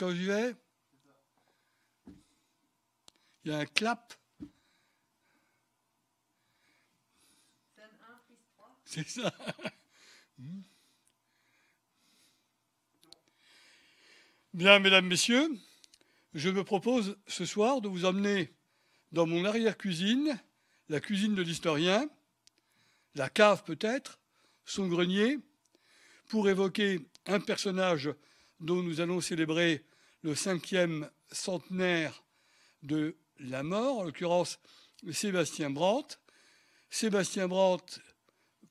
quand j'y vais. Il y a un clap. C'est ça. Bien, mesdames, messieurs, je me propose ce soir de vous emmener dans mon arrière-cuisine, la cuisine de l'historien, la cave peut-être, son grenier, pour évoquer un personnage dont nous allons célébrer le cinquième centenaire de la mort, en l'occurrence Sébastien Brandt. Sébastien Brandt,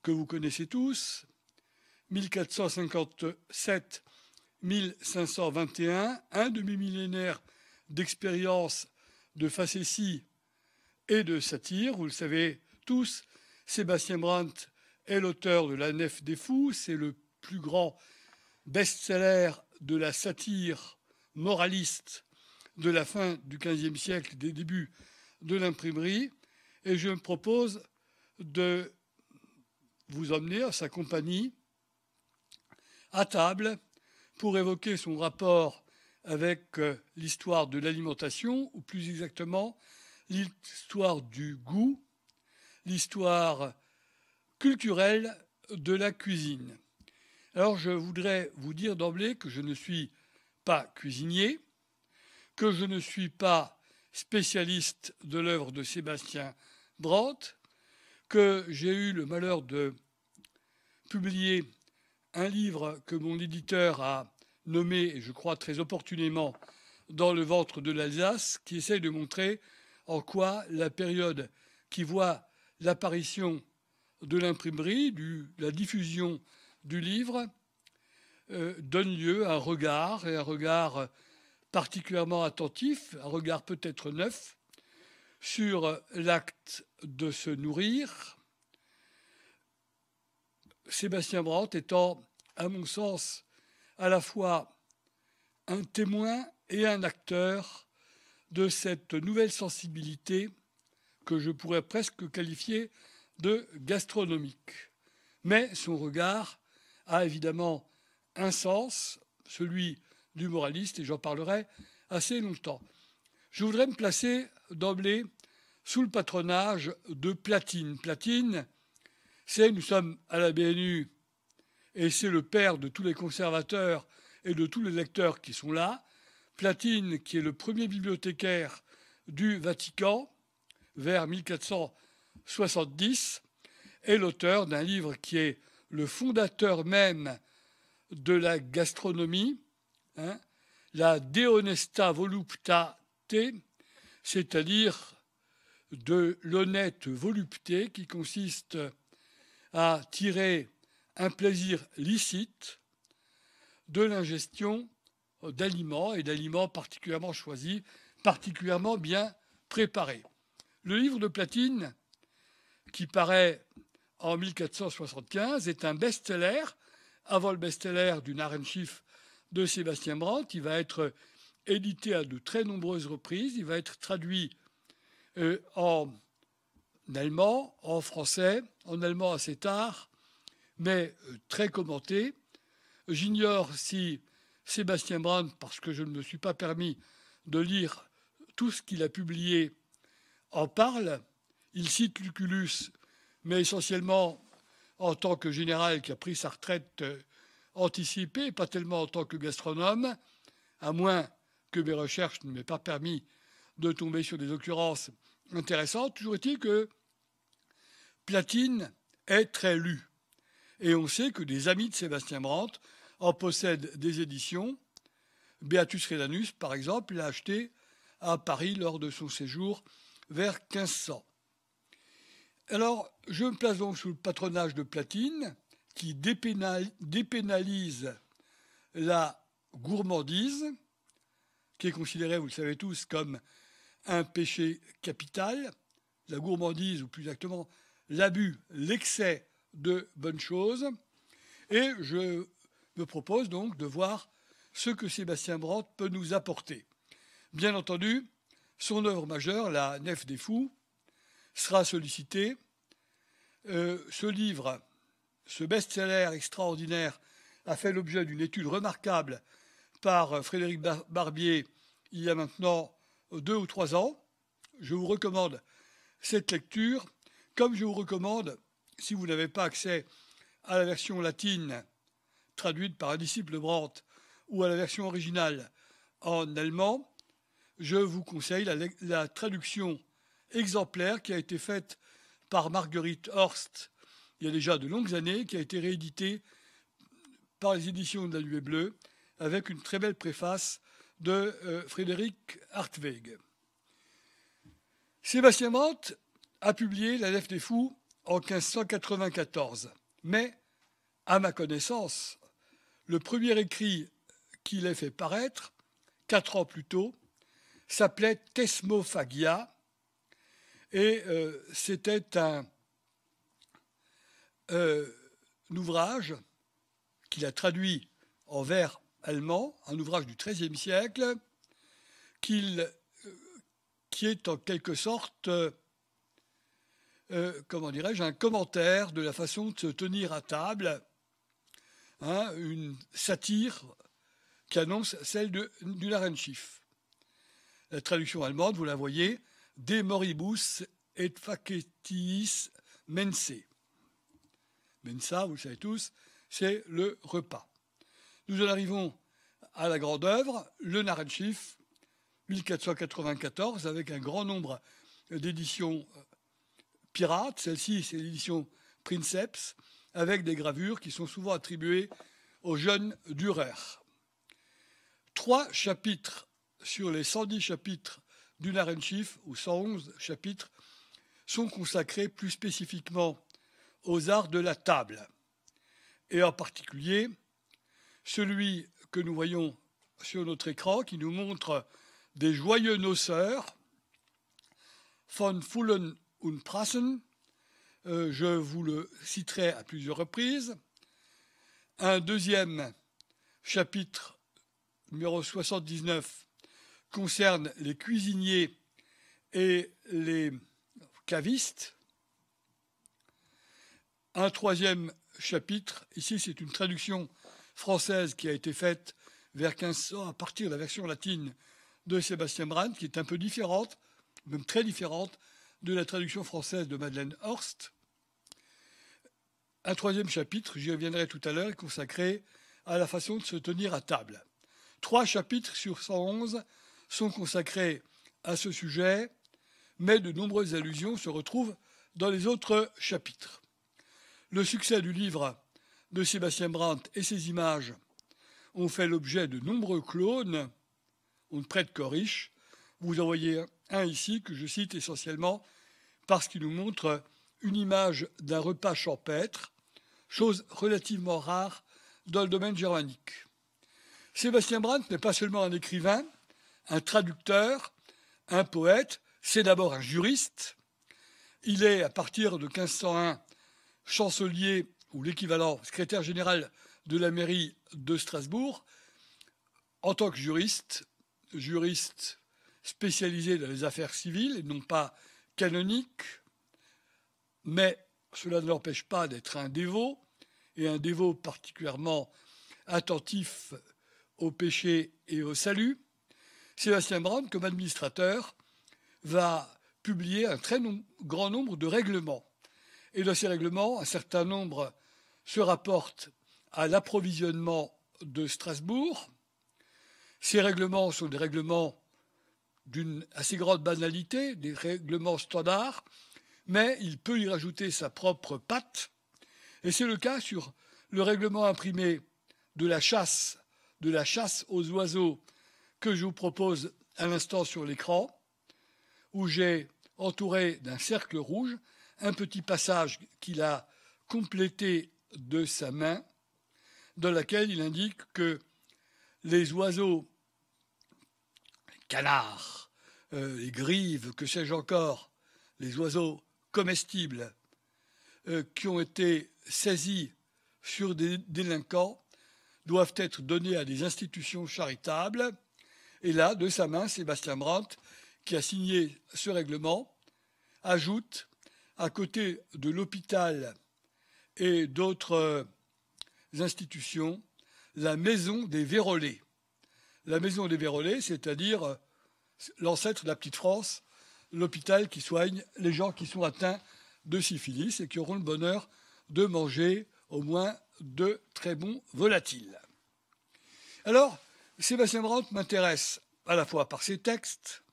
que vous connaissez tous, 1457-1521, un demi-millénaire d'expérience, de facétie et de satire. Vous le savez tous, Sébastien Brandt est l'auteur de La Nef des Fous, c'est le plus grand best-seller de la satire moraliste de la fin du XVe siècle, des débuts de l'imprimerie, et je me propose de vous emmener à sa compagnie à table pour évoquer son rapport avec euh, l'histoire de l'alimentation, ou plus exactement l'histoire du goût, l'histoire culturelle de la cuisine. Alors je voudrais vous dire d'emblée que je ne suis pas cuisinier, que je ne suis pas spécialiste de l'œuvre de Sébastien Brandt, que j'ai eu le malheur de publier un livre que mon éditeur a nommé, et je crois très opportunément, Dans le ventre de l'Alsace, qui essaye de montrer en quoi la période qui voit l'apparition de l'imprimerie, la diffusion du livre, euh, donne lieu à un regard, et un regard particulièrement attentif, un regard peut-être neuf, sur l'acte de se nourrir. Sébastien Brandt étant, à mon sens, à la fois un témoin et un acteur de cette nouvelle sensibilité que je pourrais presque qualifier de gastronomique. Mais son regard a évidemment un sens, celui du moraliste, et j'en parlerai assez longtemps. Je voudrais me placer d'emblée sous le patronage de Platine. Platine, c'est, nous sommes à la BNU, et c'est le père de tous les conservateurs et de tous les lecteurs qui sont là. Platine, qui est le premier bibliothécaire du Vatican, vers 1470, est l'auteur d'un livre qui est le fondateur même de la gastronomie, hein, la déhonesta volupta te, c'est-à-dire de l'honnête volupté qui consiste à tirer un plaisir licite de l'ingestion d'aliments et d'aliments particulièrement choisis, particulièrement bien préparés. Le livre de Platine, qui paraît en 1475, est un best-seller avant le best-seller du Schiff de Sébastien Brandt. Il va être euh, édité à de très nombreuses reprises. Il va être traduit euh, en allemand, en français, en allemand assez tard, mais euh, très commenté. J'ignore si Sébastien Brandt, parce que je ne me suis pas permis de lire tout ce qu'il a publié, en parle. Il cite Lucullus, mais essentiellement en tant que général qui a pris sa retraite euh, anticipée, pas tellement en tant que gastronome, à moins que mes recherches ne m'aient pas permis de tomber sur des occurrences intéressantes. Toujours est-il que Platine est très lu. Et on sait que des amis de Sébastien Brandt en possèdent des éditions. Beatus Redanus, par exemple, l'a acheté à Paris lors de son séjour vers 1500. Alors, je me place donc sous le patronage de Platine, qui dépénalise la gourmandise, qui est considérée, vous le savez tous, comme un péché capital. La gourmandise, ou plus exactement l'abus, l'excès de bonnes choses. Et je me propose donc de voir ce que Sébastien Brandt peut nous apporter. Bien entendu, son œuvre majeure, La Nef des Fous, sera sollicité. Euh, ce livre, ce best-seller extraordinaire, a fait l'objet d'une étude remarquable par euh, Frédéric Barbier il y a maintenant euh, deux ou trois ans. Je vous recommande cette lecture, comme je vous recommande, si vous n'avez pas accès à la version latine traduite par un disciple Brandt ou à la version originale en allemand, je vous conseille la, la traduction exemplaire qui a été faite par Marguerite Horst il y a déjà de longues années, qui a été rééditée par les éditions de la Nuée Bleue avec une très belle préface de euh, Frédéric Hartweg. Sébastien Mante a publié La Nef des Fous en 1594, mais à ma connaissance, le premier écrit qu'il ait fait paraître, quatre ans plus tôt, s'appelait Thesmophagia et euh, c'était un, euh, ouvrage qu'il a traduit en vers allemand, un ouvrage du XIIIe siècle, euh, qui est en quelque sorte, comment dirais-je, un commentaire de la façon de se tenir à table, hein, une satire qui annonce celle de, du La traduction allemande, vous la voyez, de Moribus et Facetiis Mense. Mensa, vous le savez tous, c'est le repas. Nous en arrivons à la grande œuvre, le narratif 1494, avec un grand nombre d'éditions euh, pirates. Celle-ci, c'est l'édition Princeps, avec des gravures qui sont souvent attribuées au jeune Dürer. Trois chapitres sur les 110 chapitres du Narenschiff, ou 111 chapitres, sont consacrés plus spécifiquement aux arts de la table, et en particulier celui que nous voyons sur notre écran, qui nous montre des joyeux noceurs, von Fullen und Prassen, euh, je vous le citerai à plusieurs reprises, un deuxième chapitre numéro 79 concerne les cuisiniers et les cavistes. Un troisième chapitre, ici c'est une traduction française qui a été faite vers 1500 à partir de la version latine de Sébastien Brandt, qui est un peu différente, même très différente, de la traduction française de Madeleine Horst. Un troisième chapitre, j'y reviendrai tout à l'heure, consacré à la façon de se tenir à table. Trois chapitres sur 111 sont consacrés à ce sujet, mais de nombreuses allusions se retrouvent dans les autres chapitres. Le succès du livre de Sébastien Brandt et ses images ont fait l'objet de nombreux clones. On ne prête qu'aux riches. Vous en voyez un ici que je cite essentiellement parce qu'il nous montre une image d'un repas champêtre, chose relativement rare dans le domaine germanique. Sébastien Brandt n'est pas seulement un écrivain, un traducteur, un poète, c'est d'abord un juriste. Il est, à partir de 1501, chancelier ou l'équivalent secrétaire général de la mairie de Strasbourg. En tant que juriste, juriste spécialisé dans les affaires civiles et non pas canonique, mais cela ne l'empêche pas d'être un dévot, et un dévot particulièrement attentif au péché et au salut. Sébastien Brand, comme administrateur, va publier un très grand nombre de règlements. Et dans ces règlements, un certain nombre se rapportent à l'approvisionnement de Strasbourg. Ces règlements sont des règlements d'une assez grande banalité, des règlements standards, mais il peut y rajouter sa propre patte. Et c'est le cas sur le règlement imprimé de la chasse, de la chasse aux oiseaux que je vous propose à l'instant sur l'écran, où j'ai entouré d'un cercle rouge un petit passage qu'il a complété de sa main, dans lequel il indique que les oiseaux, canards, euh, les grives, que sais-je encore, les oiseaux comestibles euh, qui ont été saisis sur des délinquants doivent être donnés à des institutions charitables et là, de sa main, Sébastien Brandt, qui a signé ce règlement, ajoute, à côté de l'hôpital et d'autres euh, institutions, la maison des Vérolés. La maison des Vérolés, c'est-à-dire euh, l'ancêtre de la petite France, l'hôpital qui soigne les gens qui sont atteints de syphilis et qui auront le bonheur de manger au moins de très bons volatiles. Alors, Sébastien Brandt m'intéresse à la fois par ses textes,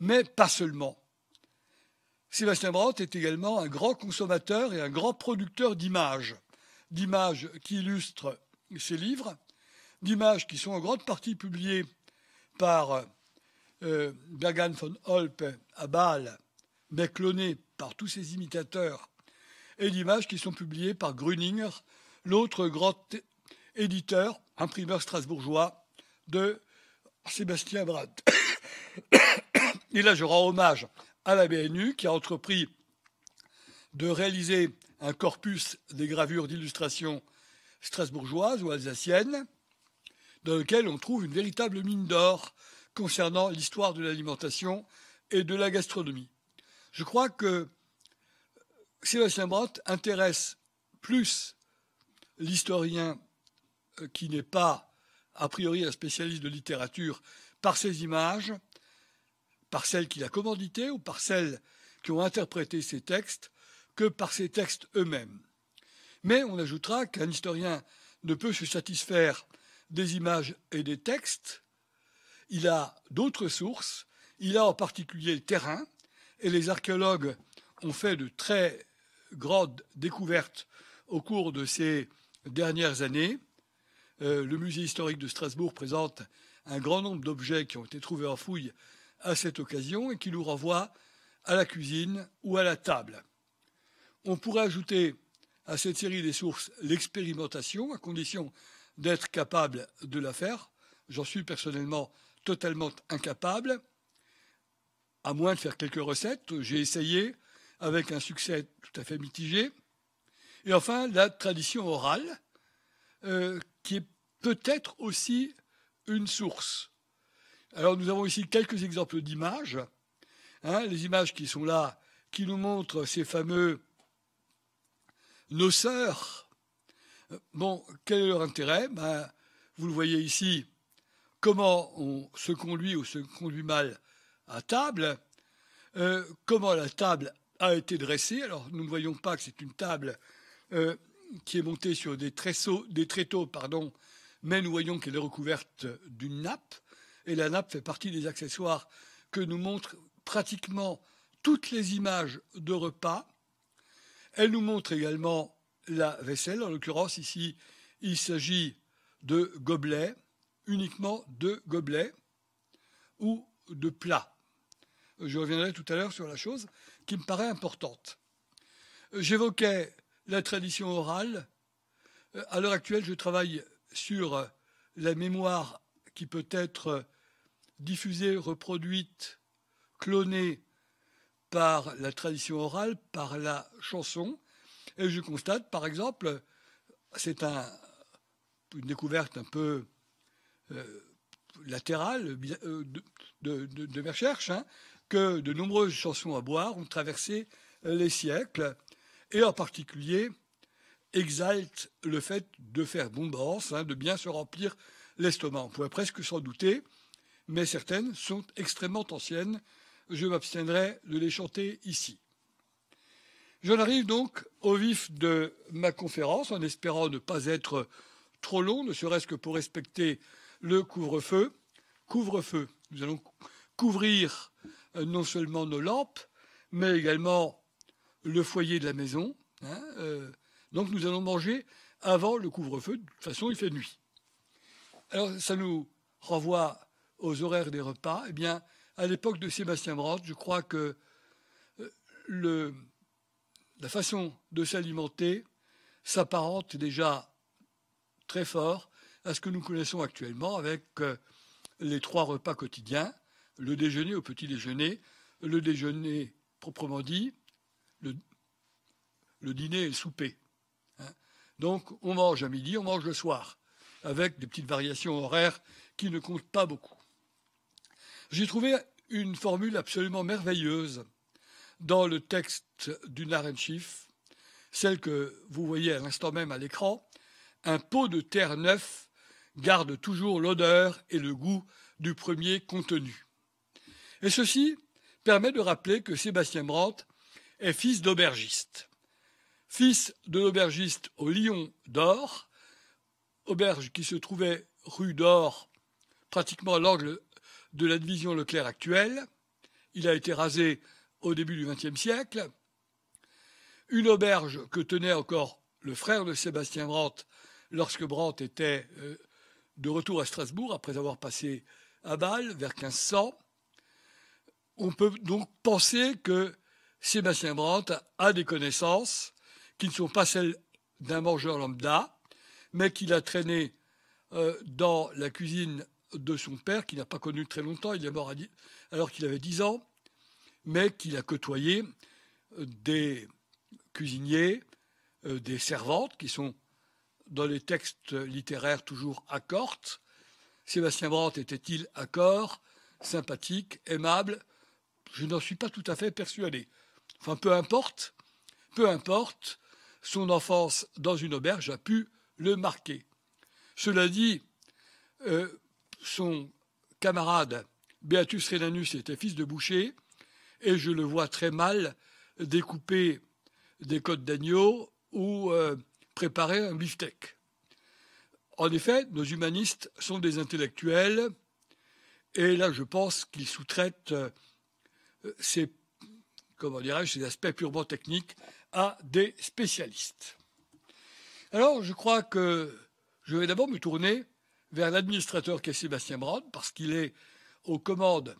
mais pas seulement. Sébastien Brandt est également un grand consommateur et un grand producteur d'images, d'images qui illustrent ses livres, d'images qui sont en grande partie publiées par euh, Bergan von Holpe à Bâle, mais clonées par tous ses imitateurs, et d'images qui sont publiées par Grüninger, l'autre grand éditeur, imprimeur strasbourgeois, de Sébastien Brandt. Et là, je rends hommage à la BNU qui a entrepris de réaliser un corpus des gravures d'illustration strasbourgeoises ou alsaciennes, dans lequel on trouve une véritable mine d'or concernant l'histoire de l'alimentation et de la gastronomie. Je crois que Sébastien Brandt intéresse plus l'historien euh, qui n'est pas a priori un spécialiste de littérature, par ses images, par celles qu'il a commanditées ou par celles qui ont interprété ses textes, que par ses textes eux-mêmes. Mais on ajoutera qu'un historien ne peut se satisfaire des images et des textes, il a d'autres sources, il a en particulier le terrain, et les archéologues ont fait de très grandes découvertes au cours de ces dernières années, euh, le musée historique de Strasbourg présente un grand nombre d'objets qui ont été trouvés en fouille à cette occasion et qui nous renvoient à la cuisine ou à la table. On pourrait ajouter à cette série des sources l'expérimentation, à condition d'être capable de la faire. J'en suis personnellement totalement incapable, à moins de faire quelques recettes. J'ai essayé avec un succès tout à fait mitigé. Et enfin, la tradition orale, euh, qui est peut-être aussi une source. Alors nous avons ici quelques exemples d'images, hein, les images qui sont là, qui nous montrent ces fameux noceurs. Bon, quel est leur intérêt ben, Vous le voyez ici, comment on se conduit ou se conduit mal à table, euh, comment la table a été dressée. Alors nous ne voyons pas que c'est une table euh, qui est montée sur des, tresseaux, des tréteaux pardon, mais nous voyons qu'elle est recouverte d'une nappe, et la nappe fait partie des accessoires que nous montrent pratiquement toutes les images de repas. Elle nous montre également la vaisselle, en l'occurrence ici, il s'agit de gobelets, uniquement de gobelets ou de plats. Je reviendrai tout à l'heure sur la chose qui me paraît importante. J'évoquais la tradition orale. Euh, à l'heure actuelle, je travaille sur euh, la mémoire qui peut être euh, diffusée, reproduite, clonée par la tradition orale, par la chanson. Et je constate, par exemple, c'est une découverte un peu euh, latérale de, mes recherches, hein, que de nombreuses chansons à boire ont traversé les siècles, et en particulier exalte le fait de faire bombance, hein, de bien se remplir l'estomac. On pourrait presque s'en douter, mais certaines sont extrêmement anciennes. Je m'abstiendrai de les chanter ici. J'en arrive donc au vif de ma conférence, en espérant ne pas être trop long, ne serait-ce que pour respecter le couvre-feu. Couvre-feu, nous allons couvrir euh, non seulement nos lampes, mais également le foyer de la maison. Hein, euh, donc nous allons manger avant le couvre-feu. De toute façon, il fait nuit. Alors ça nous renvoie aux horaires des repas. Eh bien, à l'époque de Sébastien Brandt, je crois que euh, la façon de s'alimenter s'apparente déjà très fort à ce que nous connaissons actuellement avec euh, les trois repas quotidiens, le déjeuner au petit déjeuner, le déjeuner proprement dit, le, le dîner et le souper. Donc on mange à midi, on mange le soir, avec des petites variations horaires qui ne comptent pas beaucoup. J'ai trouvé une formule absolument merveilleuse dans le texte du Narenchif, celle que vous voyez à l'instant même à l'écran. Un pot de terre neuf garde toujours l'odeur et le goût du premier contenu. Et ceci permet de rappeler que Sébastien Brandt est fils d'aubergiste fils de l'aubergiste au Lion d'Or, auberge qui se trouvait rue d'Or, pratiquement à l'angle de la division Leclerc actuelle. Il a été rasé au début du XXe siècle. Une auberge que tenait encore le frère de Sébastien Brandt lorsque Brandt était euh, de retour à Strasbourg après avoir passé à Bâle vers 1500. On peut donc penser que Sébastien Brandt a des connaissances qui ne sont pas celles d'un mangeur lambda, mais qu'il a traîné euh, dans la cuisine de son père, qu'il n'a pas connu très longtemps, il est mort alors qu'il avait 10 ans, mais qu'il a côtoyé euh, des cuisiniers, euh, des servantes, qui sont dans les textes littéraires toujours à Sébastien Brandt était-il à sympathique, aimable Je n'en suis pas tout à fait persuadé. Enfin, peu importe, peu importe, son enfance dans une auberge a pu le marquer. Cela dit, euh, son camarade Beatus Renanus était fils de boucher, et je le vois très mal découper des côtes d'agneau ou euh, préparer un beefsteak. En effet, nos humanistes sont des intellectuels, et là je pense qu'ils sous-traitent euh, ces, comment dirais-je, ces aspects purement techniques à des spécialistes. Alors, je crois que je vais d'abord me tourner vers l'administrateur qui est Sébastien Brand, parce qu'il est aux commandes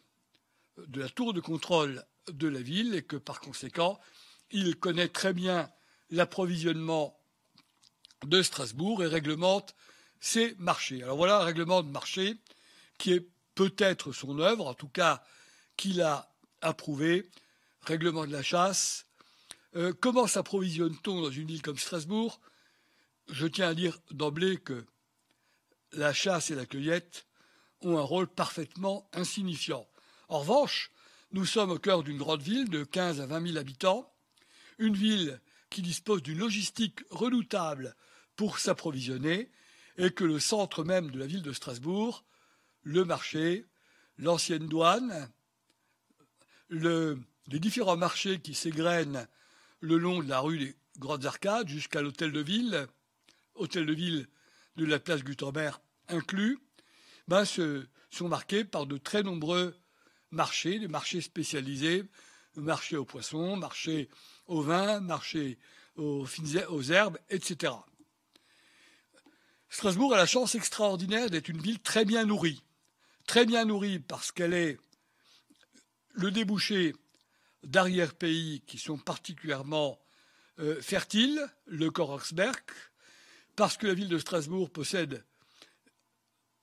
de la tour de contrôle de la ville et que par conséquent, il connaît très bien l'approvisionnement de Strasbourg et réglemente ses marchés. Alors voilà un règlement de marché qui est peut-être son œuvre, en tout cas qu'il a approuvé, règlement de la chasse, euh, comment s'approvisionne-t-on dans une ville comme Strasbourg Je tiens à dire d'emblée que la chasse et la cueillette ont un rôle parfaitement insignifiant. En revanche, nous sommes au cœur d'une grande ville de 15 à 20 000 habitants, une ville qui dispose d'une logistique redoutable pour s'approvisionner et que le centre même de la ville de Strasbourg, le marché, l'ancienne douane, les différents marchés qui s'égrènent le long de la rue des Grandes Arcades jusqu'à l'hôtel de ville, hôtel de ville de la place Gutenberg inclus, ben, sont marqués par de très nombreux marchés, des marchés spécialisés, marchés aux poissons, marchés au vin, marchés aux herbes, etc. Strasbourg a la chance extraordinaire d'être une ville très bien nourrie. Très bien nourrie parce qu'elle est le débouché d'arrière-pays qui sont particulièrement euh, fertiles, le Korxberg, parce que la ville de Strasbourg possède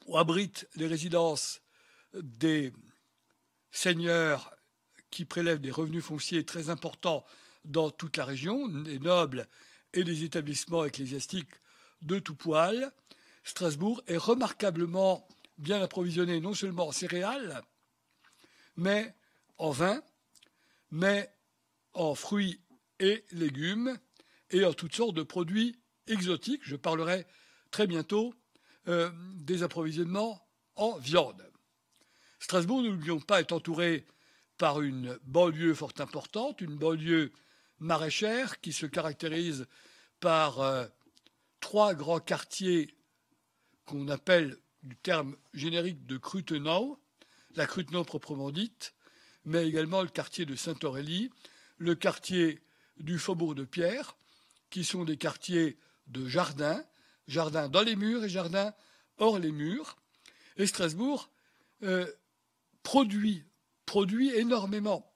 ou abrite les résidences des seigneurs qui prélèvent des revenus fonciers très importants dans toute la région, des nobles et des établissements ecclésiastiques de tout poil. Strasbourg est remarquablement bien approvisionné non seulement en céréales, mais en vin, mais en fruits et légumes et en toutes sortes de produits exotiques. Je parlerai très bientôt euh, des approvisionnements en viande. Strasbourg, n'oublions pas, est entouré par une banlieue fort importante, une banlieue maraîchère qui se caractérise par euh, trois grands quartiers qu'on appelle du terme générique de Crutenau, la Crutenau proprement dite, mais également le quartier de Saint-Aurélie, le quartier du Faubourg de Pierre, qui sont des quartiers de jardins, jardins dans les murs et jardins hors les murs. Et Strasbourg euh, produit, produit énormément.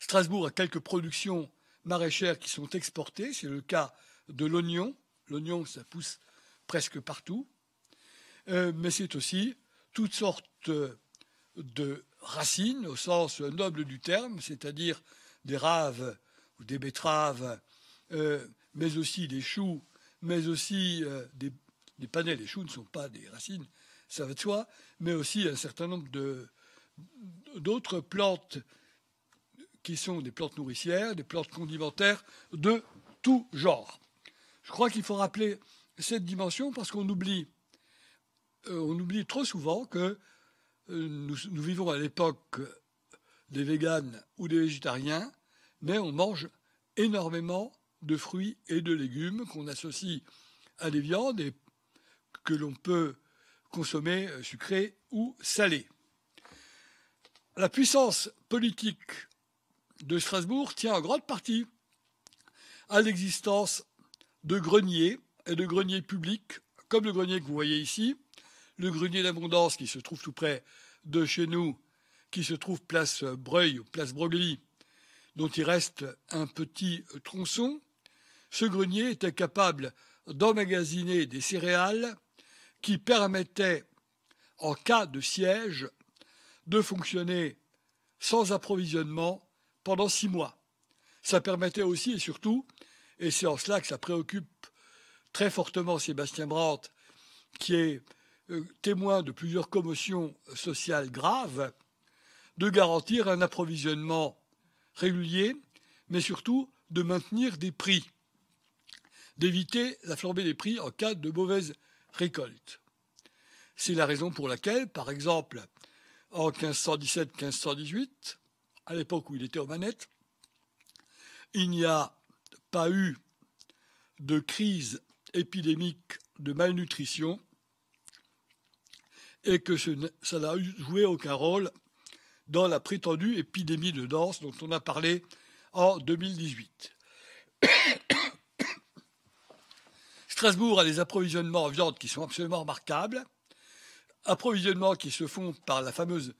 Strasbourg a quelques productions maraîchères qui sont exportées, c'est le cas de l'oignon. L'oignon, ça pousse presque partout. Euh, mais c'est aussi toutes sortes euh, de racines au sens noble du terme, c'est-à-dire des raves ou des betteraves, euh, mais aussi des choux, mais aussi euh, des, des, panais. Les choux ne sont pas des racines, ça va de soi, mais aussi un certain nombre d'autres plantes qui sont des plantes nourricières, des plantes condimentaires de tout genre. Je crois qu'il faut rappeler cette dimension parce qu'on oublie, euh, on oublie trop souvent que nous, vivons à l'époque des véganes ou des végétariens, mais on mange énormément de fruits et de légumes qu'on associe à des viandes et que l'on peut consommer sucrés ou salés. La puissance politique de Strasbourg tient en grande partie à l'existence de greniers et de greniers publics, comme le grenier que vous voyez ici, le grenier d'abondance qui se trouve tout près de chez nous, qui se trouve place Breuil ou place Broglie, dont il reste un petit tronçon, ce grenier était capable d'emmagasiner des céréales qui permettaient, en cas de siège, de fonctionner sans approvisionnement pendant six mois. Ça permettait aussi et surtout, et c'est en cela que ça préoccupe très fortement Sébastien Brandt, qui est euh, témoin de plusieurs commotions sociales graves, de garantir un approvisionnement régulier, mais surtout de maintenir des prix, d'éviter la flambée des prix en cas de mauvaise récolte. C'est la raison pour laquelle, par exemple, en 1517-1518, à l'époque où il était aux manettes, il n'y a pas eu de crise épidémique de malnutrition et que ça n'a joué aucun rôle dans la prétendue épidémie de danse dont on a parlé en 2018. Strasbourg a des approvisionnements en viande qui sont absolument remarquables, approvisionnements qui se font par la fameuse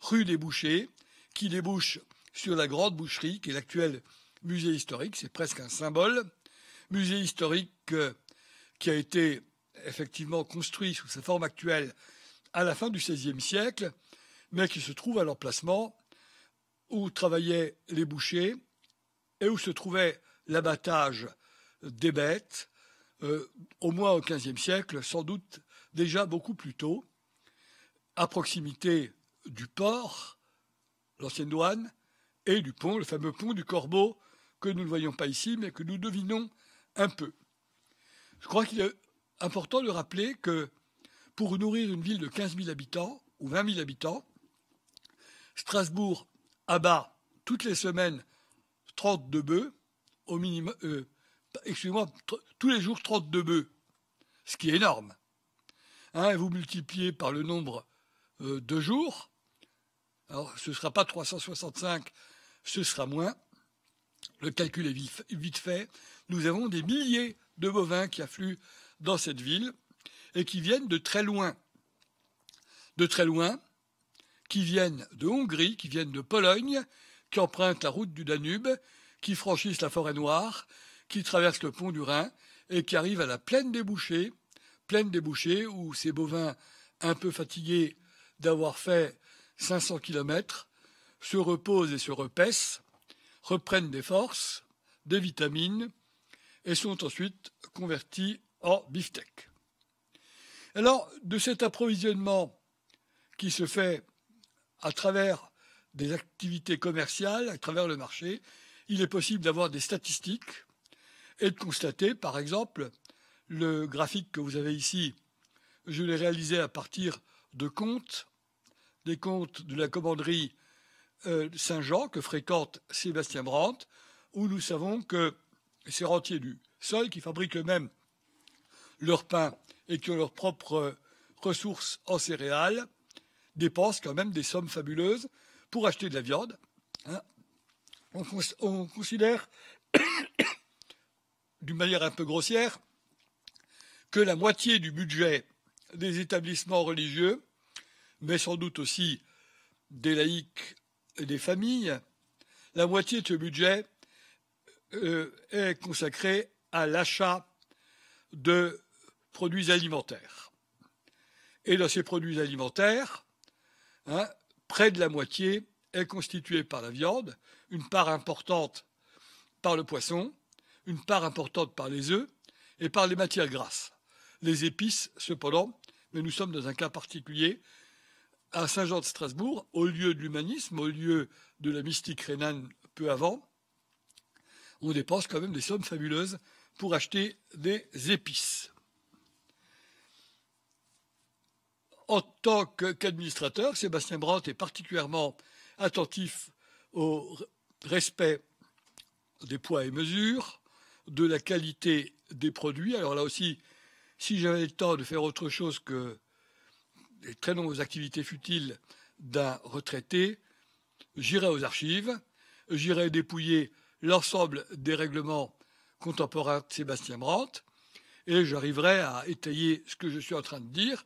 rue des Bouchers, qui débouche sur la grande boucherie, qui est l'actuel musée historique, c'est presque un symbole, musée historique euh, qui a été effectivement construit sous sa forme actuelle à la fin du XVIe siècle, mais qui se trouve à l'emplacement où travaillaient les bouchers et où se trouvait l'abattage des bêtes, euh, au moins au XVe siècle, sans doute déjà beaucoup plus tôt, à proximité du port, l'ancienne douane, et du pont, le fameux pont du Corbeau, que nous ne voyons pas ici, mais que nous devinons un peu. Je crois qu'il est important de rappeler que pour nourrir une ville de 15 000 habitants ou 20 000 habitants. Strasbourg abat toutes les semaines 32 bœufs, au minimum, euh, excusez-moi, tous les jours 32 bœufs, ce qui est énorme. Hein, vous multipliez par le nombre euh, de jours, alors ce ne sera pas 365, ce sera moins. Le calcul est vite fait. Nous avons des milliers de bovins qui affluent dans cette ville et qui viennent de très loin. De très loin, qui viennent de Hongrie, qui viennent de Pologne, qui empruntent la route du Danube, qui franchissent la forêt noire, qui traversent le pont du Rhin et qui arrivent à la plaine des bouchers, plaine des où ces bovins un peu fatigués d'avoir fait 500 kilomètres se reposent et se repaissent, reprennent des forces, des vitamines et sont ensuite convertis en beefsteak. Alors, de cet approvisionnement qui se fait à travers des activités commerciales, à travers le marché, il est possible d'avoir des statistiques et de constater, par exemple, le graphique que vous avez ici, je l'ai réalisé à partir de comptes, des comptes de la commanderie euh, Saint-Jean que fréquente Sébastien Brandt, où nous savons que c'est Rentier du Sol qui fabrique eux-mêmes leur pain et qui ont leurs propres ressources en céréales dépensent quand même des sommes fabuleuses pour acheter de la viande. Hein. On, considère, d'une manière un peu grossière, que la moitié du budget des établissements religieux, mais sans doute aussi des laïcs et des familles, la moitié de ce budget euh, est consacrée à l'achat de produits alimentaires. Et dans ces produits alimentaires, hein, près de la moitié est constituée par la viande, une part importante par le poisson, une part importante par les œufs et par les matières grasses. Les épices, cependant, mais nous sommes dans un cas particulier, à Saint-Jean-de-Strasbourg, au lieu de l'humanisme, au lieu de la mystique rhénane peu avant, on dépense quand même des sommes fabuleuses pour acheter des épices. En tant qu'administrateur, Sébastien Brandt est particulièrement attentif au respect des poids et mesures, de la qualité des produits. Alors là aussi, si j'avais le temps de faire autre chose que les très nombreuses activités futiles d'un retraité, j'irais aux archives, j'irais dépouiller l'ensemble des règlements contemporains de Sébastien Brandt, et j'arriverai à étayer ce que je suis en train de dire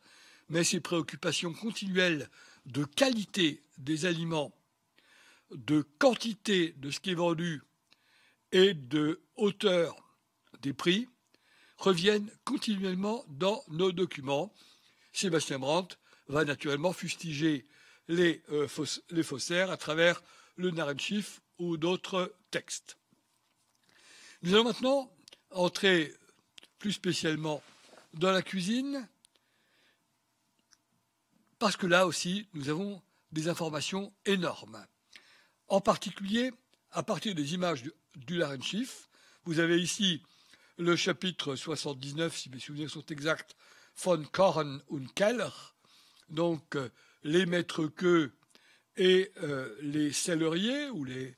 mais ces préoccupations continuelles de qualité des aliments, de quantité de ce qui est vendu et de hauteur des prix reviennent continuellement dans nos documents. Sébastien Brandt va naturellement fustiger les, euh, faussaires à travers le Narenschiff ou d'autres textes. Nous allons maintenant entrer plus spécialement dans la cuisine parce que là aussi, nous avons des informations énormes. En particulier, à partir des images du, Larenschiff. vous avez ici le chapitre 79, si mes souvenirs sont exacts, von Korn und Keller, donc euh, les maîtres queues et euh, les celleriers ou les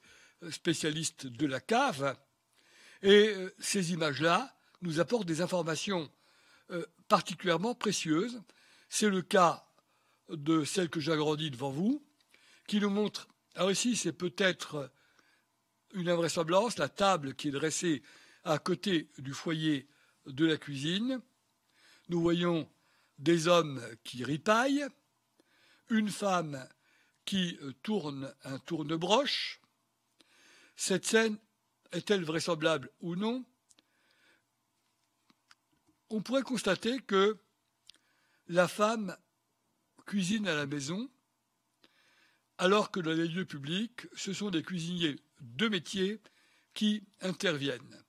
spécialistes de la cave. Et euh, ces images-là nous apportent des informations particulièrement précieuses. C'est le cas de celle que j'agrandis devant vous, qui nous montre, alors ah ici c'est peut-être une invraisemblance, la table qui est dressée à côté du foyer de la cuisine. Nous voyons des hommes qui ripaillent, une femme qui tourne un tournebroche. Cette scène est-elle vraisemblable ou non On pourrait constater que la femme cuisine à la maison, alors que dans les lieux publics, ce sont des cuisiniers de métier qui interviennent.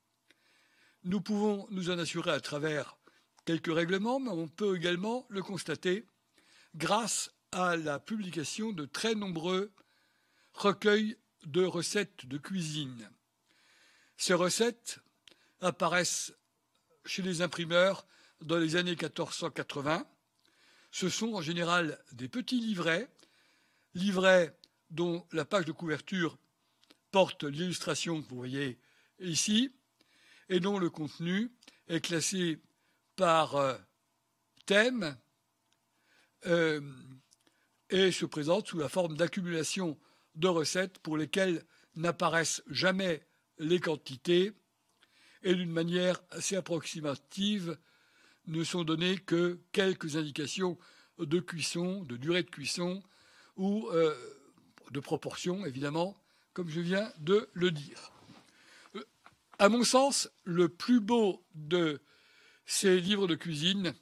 Nous pouvons nous en assurer à travers quelques règlements, mais on peut également le constater grâce à la publication de très nombreux recueils de recettes de cuisine. Ces recettes apparaissent chez les imprimeurs dans les années 1480 ce sont en général des petits livrets, livrets dont la page de couverture porte l'illustration que vous voyez ici, et dont le contenu est classé par euh, thème euh, et se présente sous la forme d'accumulation de recettes pour lesquelles n'apparaissent jamais les quantités et d'une manière assez approximative ne sont données que quelques indications de cuisson, de durée de cuisson ou euh, de proportion, évidemment, comme je viens de le dire. Euh, à mon sens, le plus beau de ces livres de cuisine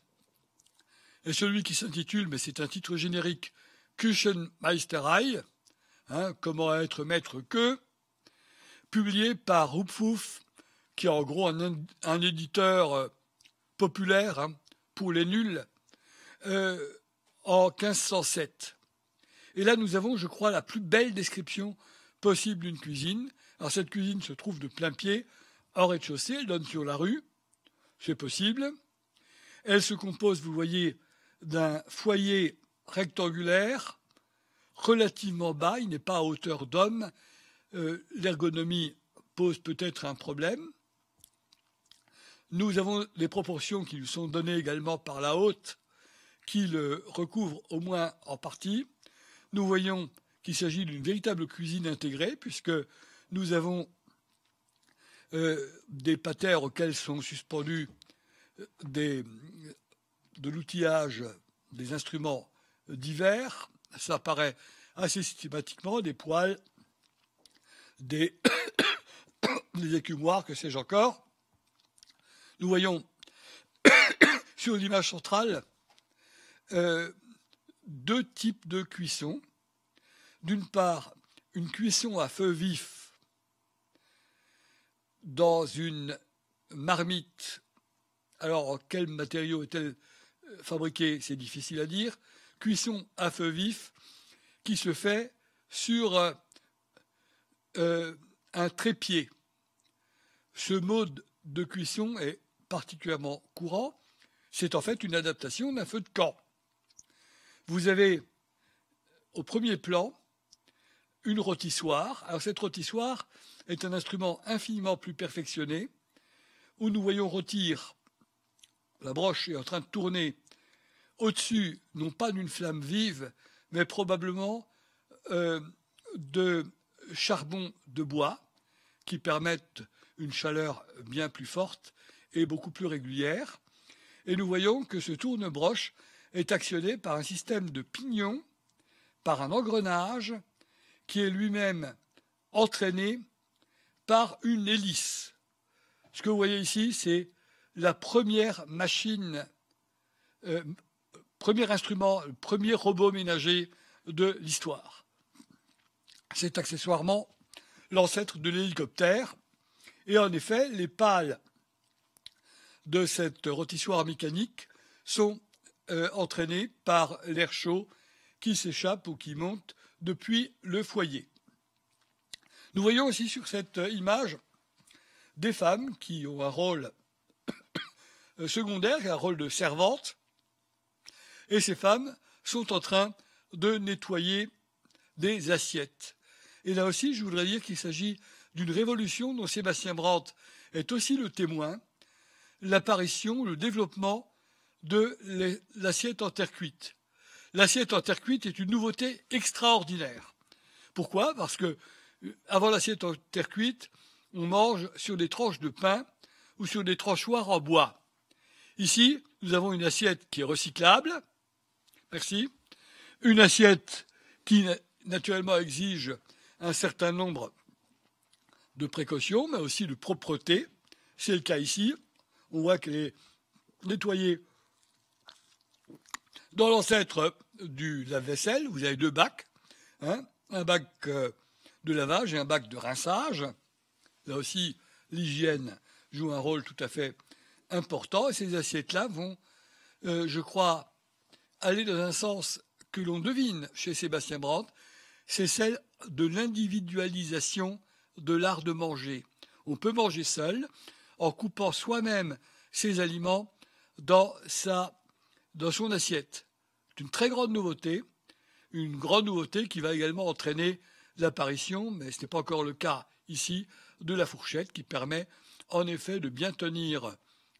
est celui qui s'intitule, mais c'est un titre générique, Küchenmeisterei, hein, comment être maître que, publié par Rupfouf, qui est en gros un, un éditeur euh, populaire hein, pour les nuls euh, en 1507. Et là, nous avons, je crois, la plus belle description possible d'une cuisine. Alors, cette cuisine se trouve de plein pied, en rez-de-chaussée, elle donne sur la rue, c'est possible. Elle se compose, vous voyez, d'un foyer rectangulaire, relativement bas, il n'est pas à hauteur d'homme. Euh, l'ergonomie pose peut-être un problème. Nous avons les proportions qui nous sont données également par la haute, qui le recouvre au moins en partie. Nous voyons qu'il s'agit d'une véritable cuisine intégrée, puisque nous avons euh, des patères auxquels sont suspendus euh, de l'outillage des instruments divers. Ça apparaît assez systématiquement, des poils, des, des écumoires, que sais-je encore. Nous voyons sur l'image centrale euh, deux types de cuisson. D'une part, une cuisson à feu vif dans une marmite. Alors, quel matériau est-elle euh, fabriquée C'est difficile à dire. Cuisson à feu vif qui se fait sur euh, un trépied. Ce mode de cuisson est particulièrement courant, c'est en fait une adaptation d'un feu de camp. Vous avez au premier plan une rôtissoire. Alors cette rôtissoire est un instrument infiniment plus perfectionné où nous voyons rôtir, la broche est en train de tourner au-dessus, non pas d'une flamme vive, mais probablement euh, de charbon de bois qui permettent une chaleur bien plus forte et beaucoup plus régulière. Et nous voyons que ce tourne-broche est actionné par un système de pignon par un engrenage, qui est lui-même entraîné par une hélice. Ce que vous voyez ici, c'est la première machine, euh, premier instrument, premier robot ménager de l'histoire. C'est accessoirement l'ancêtre de l'hélicoptère. Et en effet, les pales de cette rôtissoire mécanique sont euh, entraînées par l'air chaud qui s'échappe ou qui monte depuis le foyer. Nous voyons aussi sur cette euh, image des femmes qui ont un rôle euh, secondaire, un rôle de servante, et ces femmes sont en train de nettoyer des assiettes. Et là aussi, je voudrais dire qu'il s'agit d'une révolution dont Sébastien Brandt est aussi le témoin, l'apparition, le développement de l'assiette en terre cuite. L'assiette en terre cuite est une nouveauté extraordinaire. Pourquoi Parce que euh, avant l'assiette en terre cuite, on mange sur des tranches de pain ou sur des tranchoirs en bois. Ici, nous avons une assiette qui est recyclable. Merci. Une assiette qui naturellement exige un certain nombre de précautions, mais aussi de propreté. C'est le cas ici on voit qu'elle est nettoyée dans l'ancêtre du lave-vaisselle. Vous avez deux bacs, hein. un bac euh, de lavage et un bac de rinçage. Là aussi, l'hygiène joue un rôle tout à fait important et ces assiettes-là vont, euh, je crois, aller dans un sens que l'on devine chez Sébastien Brandt, c'est celle de l'individualisation de l'art de manger. On peut manger seul, en coupant soi-même ses aliments dans, sa, dans son assiette. C'est une très grande nouveauté, une grande nouveauté qui va également entraîner l'apparition, mais ce n'est pas encore le cas ici, de la fourchette qui permet en effet de bien tenir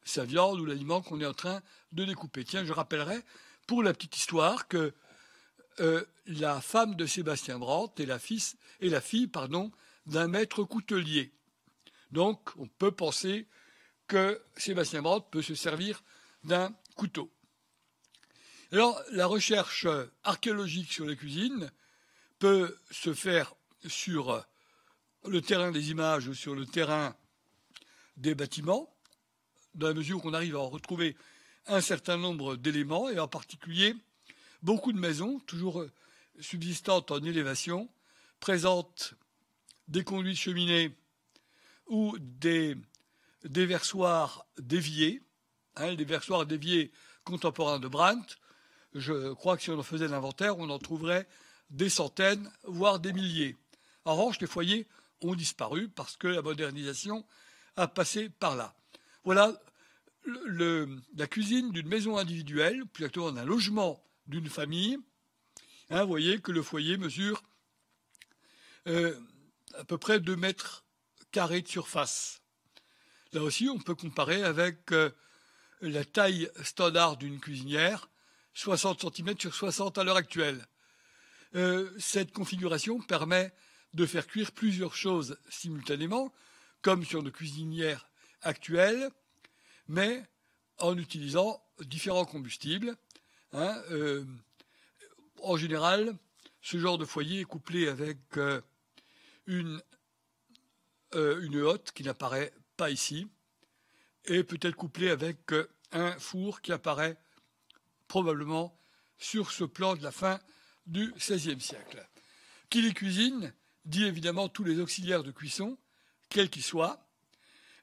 sa viande ou l'aliment qu'on est en train de découper. Tiens, je rappellerai pour la petite histoire que euh, la femme de Sébastien Brandt est la, est la fille pardon, d'un maître coutelier. Donc, on peut penser que Sébastien Brandt peut se servir d'un couteau. Alors, la recherche archéologique sur les cuisines peut se faire sur le terrain des images ou sur le terrain des bâtiments, dans la mesure où on arrive à retrouver un certain nombre d'éléments, et en particulier beaucoup de maisons, toujours subsistantes en élévation, présentent des conduits de cheminée ou des déversoirs déviés, hein, les déversoirs déviés contemporains de Brandt. Je crois que si on en faisait l'inventaire, on en trouverait des centaines, voire des milliers. En revanche, les foyers ont disparu parce que la modernisation a passé par là. Voilà la cuisine d'une maison individuelle, plus exactement d'un logement d'une famille. Hein, vous voyez que le foyer mesure euh, à peu près 2 mètres carré de surface. Là aussi, on peut comparer avec euh, la taille standard d'une cuisinière, 60 cm sur 60 à l'heure actuelle. Euh, cette configuration permet de faire cuire plusieurs choses simultanément, comme sur nos cuisinières actuelles, mais en utilisant différents combustibles. Hein, euh, en général, ce genre de foyer est couplé avec une euh, une hotte qui n'apparaît pas ici, et peut-être couplée avec euh, un four qui apparaît probablement sur ce plan de la fin du XVIe siècle. Qui les cuisine dit évidemment tous les auxiliaires de cuisson, quels qu'ils soient,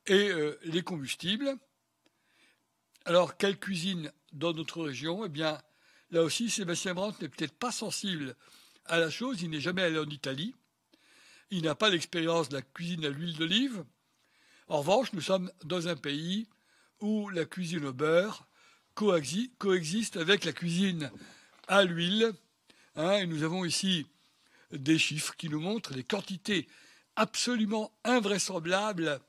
et euh, les combustibles. Alors, quelle cuisine dans notre région Eh bien, là aussi, Sébastien Brandt n'est peut-être pas sensible à la chose. Il n'est jamais allé en Italie. Il n'a pas l'expérience de la cuisine à l'huile d'olive. En revanche, nous sommes dans un pays où la cuisine au beurre coexiste avec la cuisine à l'huile. Hein, et nous avons ici des chiffres qui nous montrent des quantités absolument invraisemblables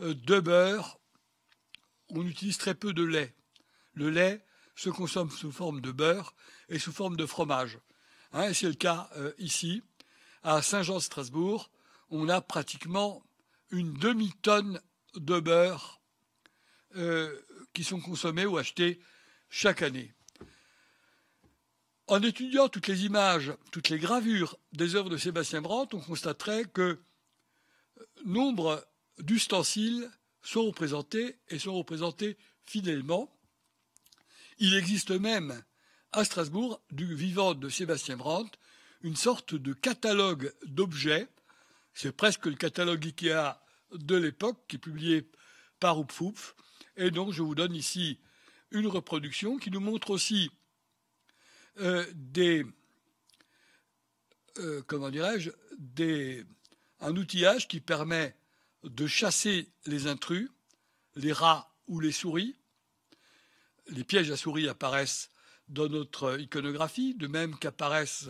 euh, de beurre. On utilise très peu de lait. Le lait se consomme sous forme de beurre et sous forme de fromage. Hein, c'est le cas euh, ici à Saint-Jean-Strasbourg, de on a pratiquement une demi-tonne de beurre euh, qui sont consommés ou achetés chaque année. En étudiant toutes les images, toutes les gravures des œuvres de Sébastien Brandt, on constaterait que nombre d'ustensiles sont représentés et sont représentés fidèlement. Il existe même à Strasbourg, du vivant de Sébastien Brandt, une sorte de catalogue d'objets. C'est presque le catalogue IKEA de l'époque qui est publié par Oupfouf. Et donc, je vous donne ici une reproduction qui nous montre aussi euh, des, euh, comment dirais-je, un outillage qui permet de chasser les intrus, les rats ou les souris. Les pièges à souris apparaissent dans notre iconographie, de même qu'apparaissent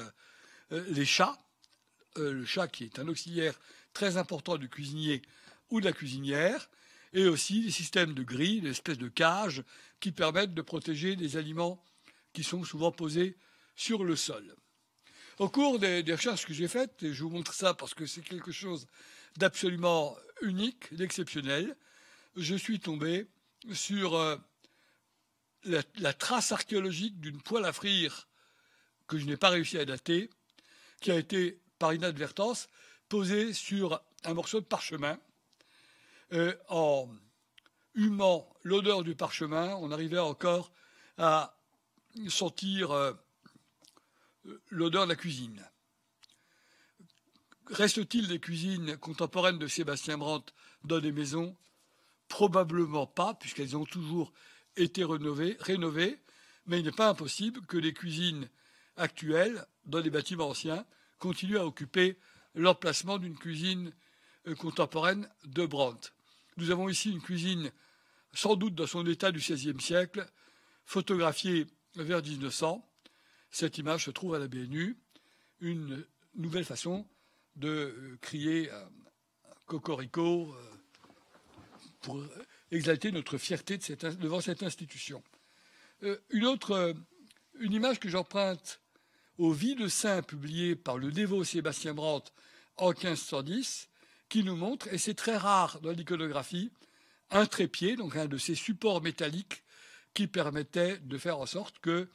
euh, les chats, euh, le chat qui est un auxiliaire très important du cuisinier ou de la cuisinière, et aussi des systèmes de grilles, des espèces de cages qui permettent de protéger des aliments qui sont souvent posés sur le sol. Au cours des, recherches que j'ai faites, et je vous montre ça parce que c'est quelque chose d'absolument unique, d'exceptionnel, je suis tombé sur euh, la, trace archéologique d'une poêle à frire que je n'ai pas réussi à dater qui a été, par inadvertance, posé sur un morceau de parchemin. Euh, en humant l'odeur du parchemin, on arrivait encore à sentir euh, l'odeur de la cuisine. Reste-t-il des cuisines contemporaines de Sébastien Brandt dans des maisons Probablement pas, puisqu'elles ont toujours été rénovées, rénovées mais il n'est pas impossible que les cuisines actuelle dans des bâtiments anciens continue à occuper l'emplacement d'une cuisine euh, contemporaine de Brandt. Nous avons ici une cuisine sans doute dans son état du XVIe siècle, photographiée vers 1900. Cette image se trouve à la BNU, une nouvelle façon de euh, crier euh, cocorico pour exalter notre fierté devant cette institution. Une autre une image que j'emprunte au vies de Saint, publié par le dévot Sébastien Brandt en 1510, qui nous montre, et c'est très rare dans l'iconographie, un trépied, donc un de ces supports métalliques qui permettait de faire en sorte que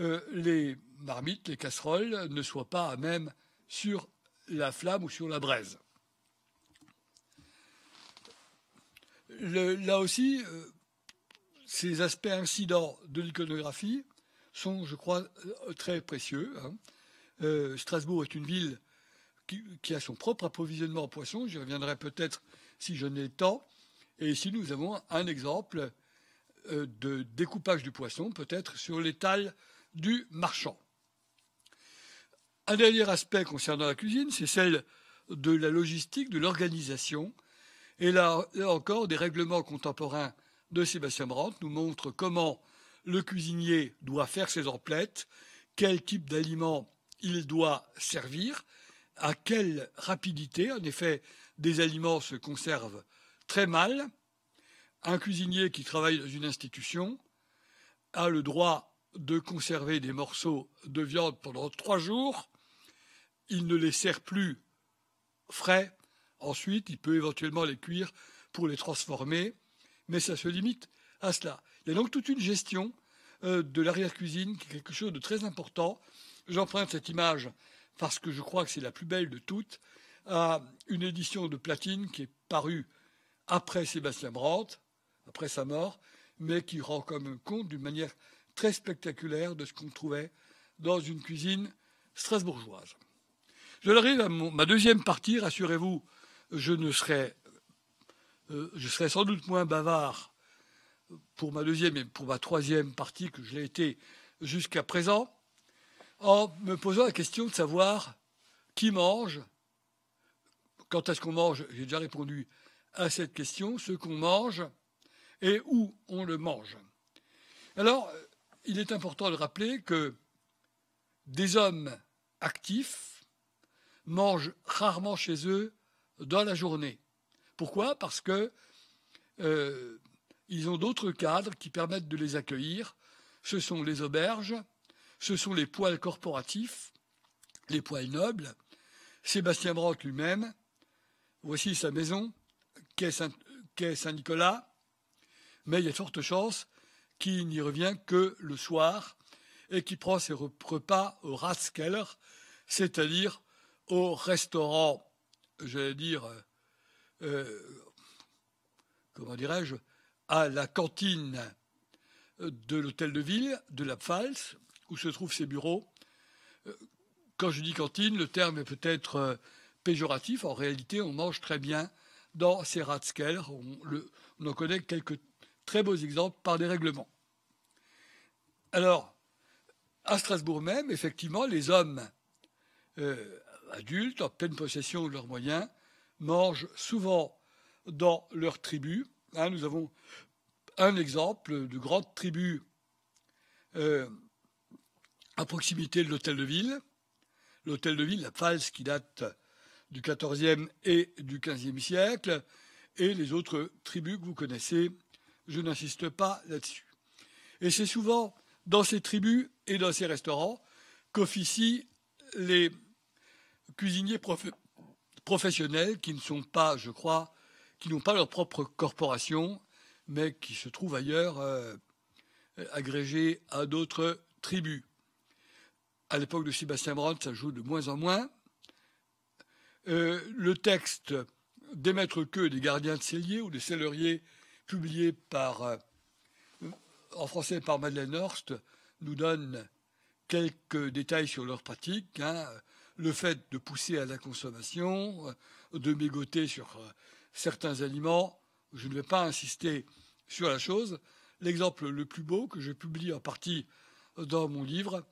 euh, les marmites, les casseroles ne soient pas à même sur la flamme ou sur la braise. là aussi, euh, ces aspects incidents de l'iconographie sont, je crois, euh, très précieux. Hein. Euh, Strasbourg est une ville qui, a son propre approvisionnement en poissons. J'y reviendrai peut-être si je n'ai le temps. Et ici, nous avons un exemple euh, de découpage du poisson, peut-être sur l'étal du marchand. Un dernier aspect concernant la cuisine, c'est celle de la logistique, de l'organisation. Et là, là, encore, des règlements contemporains de Sébastien Brandt nous montrent comment le cuisinier doit faire ses emplettes, quel type d'aliments il doit servir, à quelle rapidité. En effet, des aliments se conservent très mal. Un cuisinier qui travaille dans une institution a le droit de conserver des morceaux de viande pendant trois jours. Il ne les sert plus frais. Ensuite, il peut éventuellement les cuire pour les transformer, mais ça se limite à cela. Il y a donc toute une gestion euh, de l'arrière-cuisine qui est quelque chose de très important. J'emprunte cette image parce que je crois que c'est la plus belle de toutes à une édition de platine qui est parue après Sébastien Brandt, après sa mort, mais qui rend comme compte d'une manière très spectaculaire de ce qu'on trouvait dans une cuisine strasbourgeoise. Je arrive à ma deuxième partie. Rassurez-vous, je ne serai, euh, je serai sans doute moins bavard pour ma deuxième et pour ma troisième partie, que je l'ai été jusqu'à présent, en me posant la question de savoir qui mange, quand est-ce qu'on mange, j'ai déjà répondu à cette question, ce qu'on mange et où on le mange. Alors, il est important de rappeler que des hommes actifs mangent rarement chez eux dans la journée. Pourquoi Parce que euh, ils ont d'autres cadres qui permettent de les accueillir. Ce sont les auberges, ce sont les poils corporatifs, les poils nobles. Sébastien Brock lui-même, voici sa maison, quai Saint-Nicolas, mais il y a forte chance qu'il n'y revient que le soir et qu'il prend ses repas au Ratskeller, c'est-à-dire au restaurant, j'allais dire, euh, euh, comment dirais-je, à la cantine de l'hôtel de ville de la Pfalz, où se trouvent ses bureaux. Euh, quand je dis cantine, le terme est peut-être euh, péjoratif. En réalité, on mange très bien dans ces Ratskeller. On, en connaît quelques très beaux exemples par des règlements. Alors, à Strasbourg même, effectivement, les hommes euh, adultes, en pleine possession de leurs moyens, mangent souvent dans leur tribu, Hein, nous avons un exemple de grande tribu euh, à proximité de l'hôtel de ville. L'hôtel de ville, la Pfalz, qui date du XIVe et du XVe siècle, et les autres tribus que vous connaissez. Je n'insiste pas là-dessus. Et c'est souvent dans ces tribus et dans ces restaurants qu'officient les cuisiniers professionnels qui ne sont pas, je crois, qui n'ont pas leur propre corporation, mais qui se trouvent ailleurs euh, agrégés à d'autres tribus. À l'époque de Sébastien Brandt, ça joue de moins en moins. Euh, le texte Démettre maîtres des gardiens de celliers ou des celleriers, publié par, euh, en français par Madeleine Horst, nous donne quelques détails sur leurs pratiques. Hein. Le fait de pousser à la consommation, de mégoter sur certains aliments, je ne vais pas insister sur la chose. L'exemple le plus beau que je publie en partie dans mon livre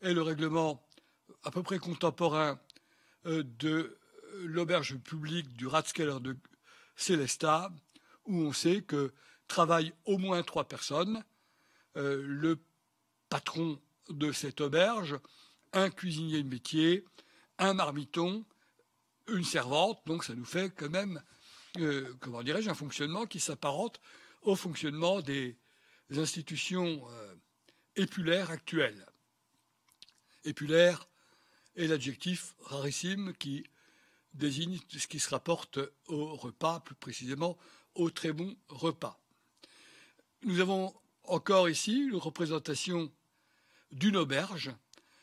est le règlement à peu près contemporain euh, de l'auberge publique du Ratskeller de Célestat, où on sait que travaillent au moins trois personnes, euh, le patron de cette auberge, un cuisinier de métier, un marmiton, une servante, donc ça nous fait quand même euh, comment dirais-je, un fonctionnement qui s'apparente au fonctionnement des institutions euh, épulaires actuelles. Épulaire est l'adjectif rarissime qui désigne ce qui se rapporte au repas, plus précisément au très bon repas. Nous avons encore ici une représentation d'une auberge.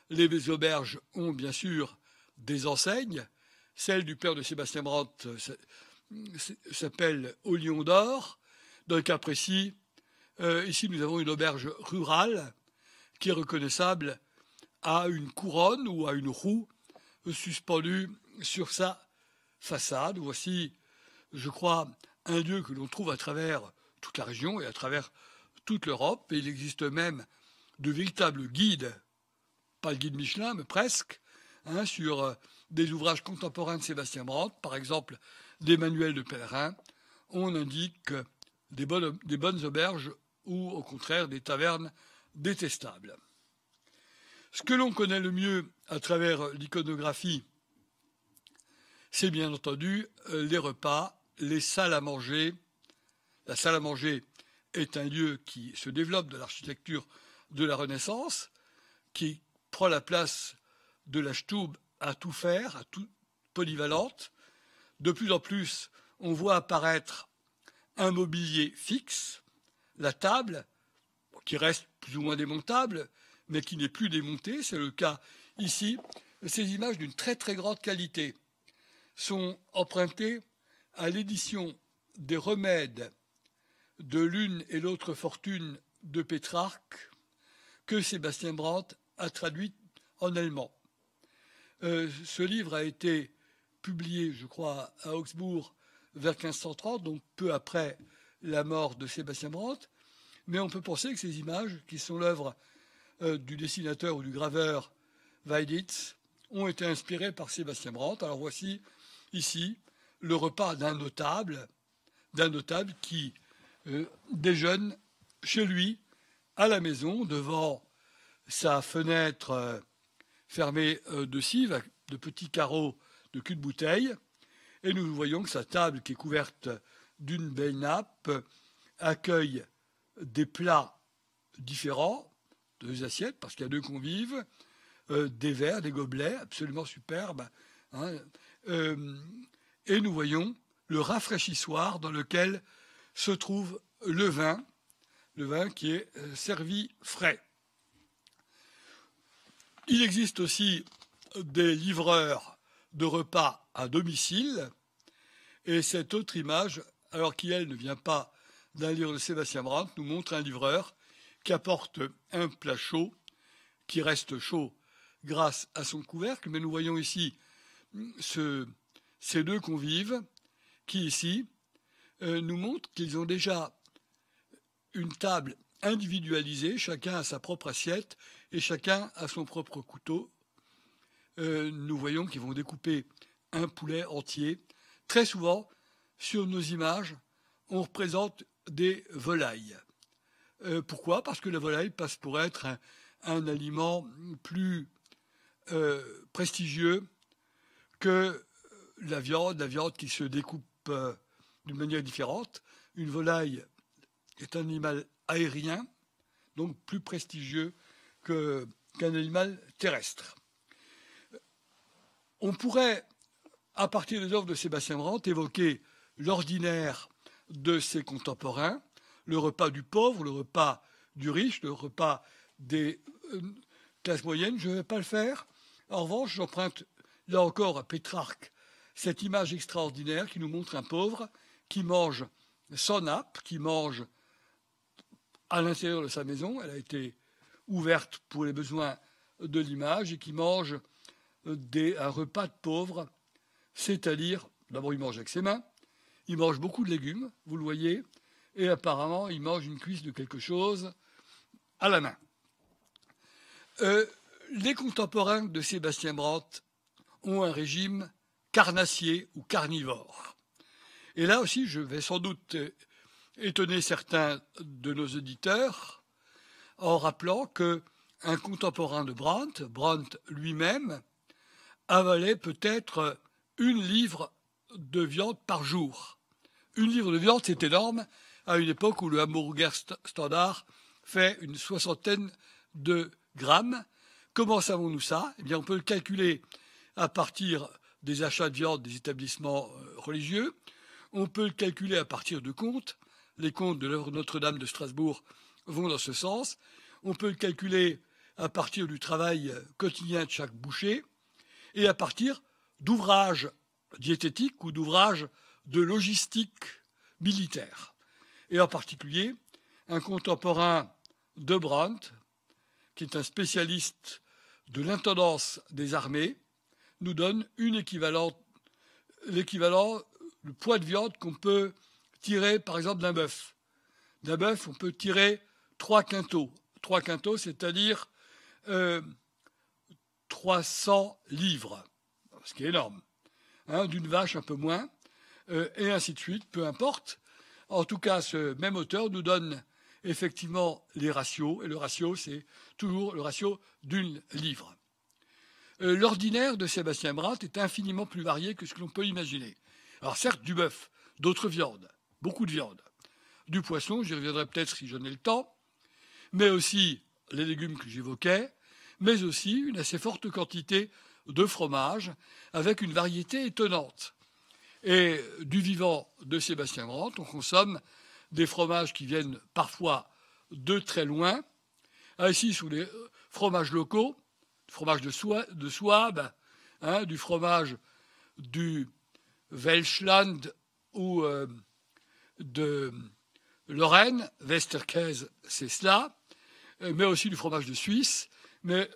Les auberges ont bien sûr des enseignes. Celle du père de Sébastien Brandt s'appelle Au Lion d'Or. Dans le cas précis, euh, ici nous avons une auberge rurale qui est reconnaissable à une couronne ou à une roue suspendue sur sa façade. Voici, je crois, un lieu que l'on trouve à travers toute la région et à travers toute l'Europe. il existe même de véritables guides, pas le guide Michelin, mais presque, hein, sur euh, des ouvrages contemporains de Sébastien Brandt, par exemple manuels de pèlerins, on indique des bonnes, des bonnes auberges ou au contraire des tavernes détestables. Ce que l'on connaît le mieux à travers l'iconographie, c'est bien entendu euh, les repas, les salles à manger. La salle à manger est un lieu qui se développe de l'architecture de la Renaissance, qui prend la place de la Stube à tout faire, à tout polyvalente, de plus en plus, on voit apparaître un mobilier fixe, la table, qui reste plus ou moins démontable, mais qui n'est plus démontée, c'est le cas ici. Ces images d'une très très grande qualité sont empruntées à l'édition des remèdes de l'une et l'autre fortune de Pétrarque que Sébastien Brandt a traduit en allemand. Euh, ce livre a été publié, je crois, à Augsbourg vers 1530, donc peu après la mort de Sébastien Brandt. Mais on peut penser que ces images, qui sont l'œuvre euh, du dessinateur ou du graveur Weiditz, ont été inspirées par Sébastien Brandt. Alors voici ici le repas d'un notable, d'un notable qui euh, déjeune chez lui, à la maison, devant sa fenêtre euh, fermée de cives, de petits carreaux de cul de bouteille. Et nous voyons que sa table, qui est couverte d'une belle nappe, accueille des plats différents, deux assiettes, parce qu'il y a deux convives, euh, des verres, des gobelets, absolument superbes. Hein. Euh, et nous voyons le rafraîchissoir dans lequel se trouve le vin, le vin qui est euh, servi frais. Il existe aussi des livreurs de repas à domicile. Et cette autre image, alors qui elle ne vient pas d'un livre de Sébastien Brandt, nous montre un livreur qui apporte un plat chaud, qui reste chaud grâce à son couvercle. Mais nous voyons ici hum, ces deux convives qui, ici, euh, nous montrent qu'ils ont déjà une table individualisée, chacun à sa propre assiette et chacun à son propre couteau euh, nous voyons qu'ils vont découper un poulet entier. Très souvent, sur nos images, on représente des volailles. Euh, pourquoi Parce que la volaille passe pour être un, aliment plus euh, prestigieux que la viande, la viande qui se découpe d'une manière différente. Une volaille est un animal aérien, donc plus prestigieux qu'un animal terrestre. On pourrait, à partir des œuvres de Sébastien Brandt, évoquer l'ordinaire de ses contemporains, le repas du pauvre, le repas du riche, le repas des euh, classes moyennes. Je ne vais pas le faire. En revanche, j'emprunte là encore à Pétrarque cette image extraordinaire qui nous montre un pauvre qui mange son nappe, qui mange à l'intérieur de sa maison. Elle a été ouverte pour les besoins de l'image et qui mange un repas de pauvre, c'est-à-dire, d'abord, il mange avec ses mains, il mange beaucoup de légumes, vous le voyez, et apparemment, il mange une cuisse de quelque chose à la main. Euh, les contemporains de Sébastien Brandt ont un régime carnassier ou carnivore. Et là aussi, je vais sans doute étonner certains de nos auditeurs en rappelant qu'un contemporain de Brandt, Brandt lui-même, avalait peut-être une livre de viande par jour. Une livre de viande, c'est énorme, à une époque où le hamburger standard fait une soixantaine de grammes. Comment savons-nous ça Eh bien, on peut le calculer à partir des achats de viande des établissements euh, religieux. On peut le calculer à partir de comptes. Les comptes de Notre-Dame de Strasbourg vont dans ce sens. On peut le calculer à partir du travail euh, quotidien de chaque boucher et à partir d'ouvrages diététiques ou d'ouvrages de logistique militaire. Et en particulier, un contemporain de Brandt, qui est un spécialiste de l'intendance des armées, nous donne l'équivalent, du poids de viande qu'on peut tirer, par exemple, d'un bœuf. D'un bœuf, on peut tirer trois quintaux. Trois quintaux, c'est-à-dire euh, 300 livres, ce qui est énorme, hein, d'une vache un peu moins, euh, et ainsi de suite, peu importe. En tout cas, ce même auteur nous donne effectivement les ratios, et le ratio, c'est toujours le ratio d'une livre. Euh, l'ordinaire de Sébastien Bratt est infiniment plus varié que ce que l'on peut imaginer. Alors certes, du bœuf, d'autres viandes, beaucoup de viandes, du poisson, j'y reviendrai peut-être si j'en ai le temps, mais aussi les légumes que j'évoquais, mais aussi une assez forte quantité de fromage, avec une variété étonnante. Et du vivant de Sébastien Grant, on consomme des fromages qui viennent parfois de très loin, ainsi sous les fromages locaux, du fromage de, soie, hein, du fromage du Welschland ou euh, de Lorraine, Westerkäse, c'est cela, mais aussi du fromage de Suisse, mais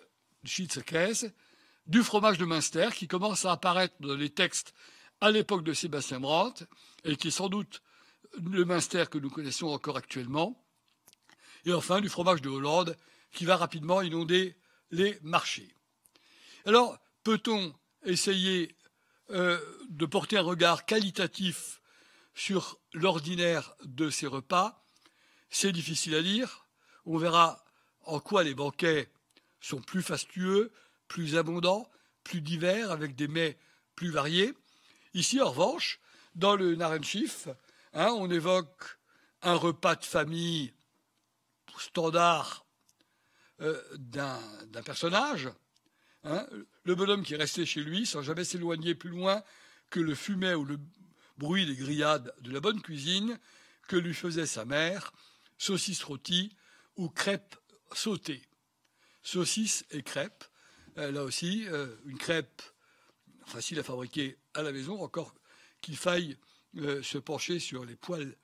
du fromage de Münster qui commence à apparaître dans les textes à l'époque de Sébastien Brandt et qui est sans doute le Münster que nous connaissons encore actuellement. Et enfin, du fromage de Hollande qui va rapidement inonder les marchés. Alors, peut-on essayer euh, de porter un regard qualitatif sur l'ordinaire de ces repas C'est difficile à dire. On verra en quoi les banquets sont plus fastueux, plus abondants, plus divers, avec des mets plus variés. Ici, en revanche, dans le Narenchif, hein, on évoque un repas de famille standard euh, d'un personnage, hein, le bonhomme qui restait chez lui sans jamais s'éloigner plus loin que le fumet ou le bruit des grillades de la bonne cuisine que lui faisait sa mère, saucisses rôties ou crêpes sautées saucisses et crêpes. Euh, là aussi, euh, une crêpe facile à fabriquer à la maison, encore qu'il faille euh, se pencher sur les poils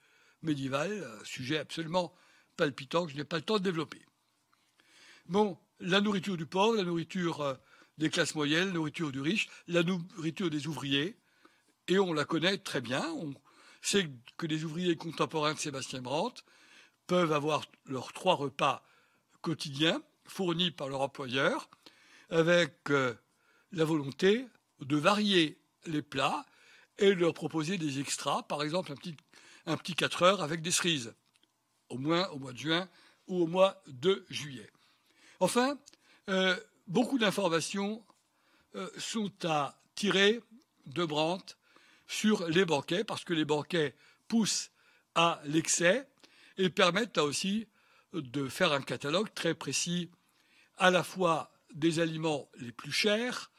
médiévales, sujet absolument palpitant que je n'ai pas le temps de développer. Bon, la nourriture du pauvre, la nourriture des classes moyennes, la nourriture du riche, la nourriture des ouvriers, et on la connaît très bien. On sait que les ouvriers contemporains de Sébastien Brandt peuvent avoir leurs trois repas quotidiens, fournis par leur employeur avec euh, la volonté de varier les plats et de leur proposer des extras, par exemple un petit, quatre 4 heures avec des cerises, au moins au mois de juin ou au mois de juillet. Enfin, euh, beaucoup d'informations euh, sont à tirer de Brandt sur les banquets, parce que les banquets poussent à l'excès et permettent aussi de faire un catalogue très précis à la fois des aliments les plus chers,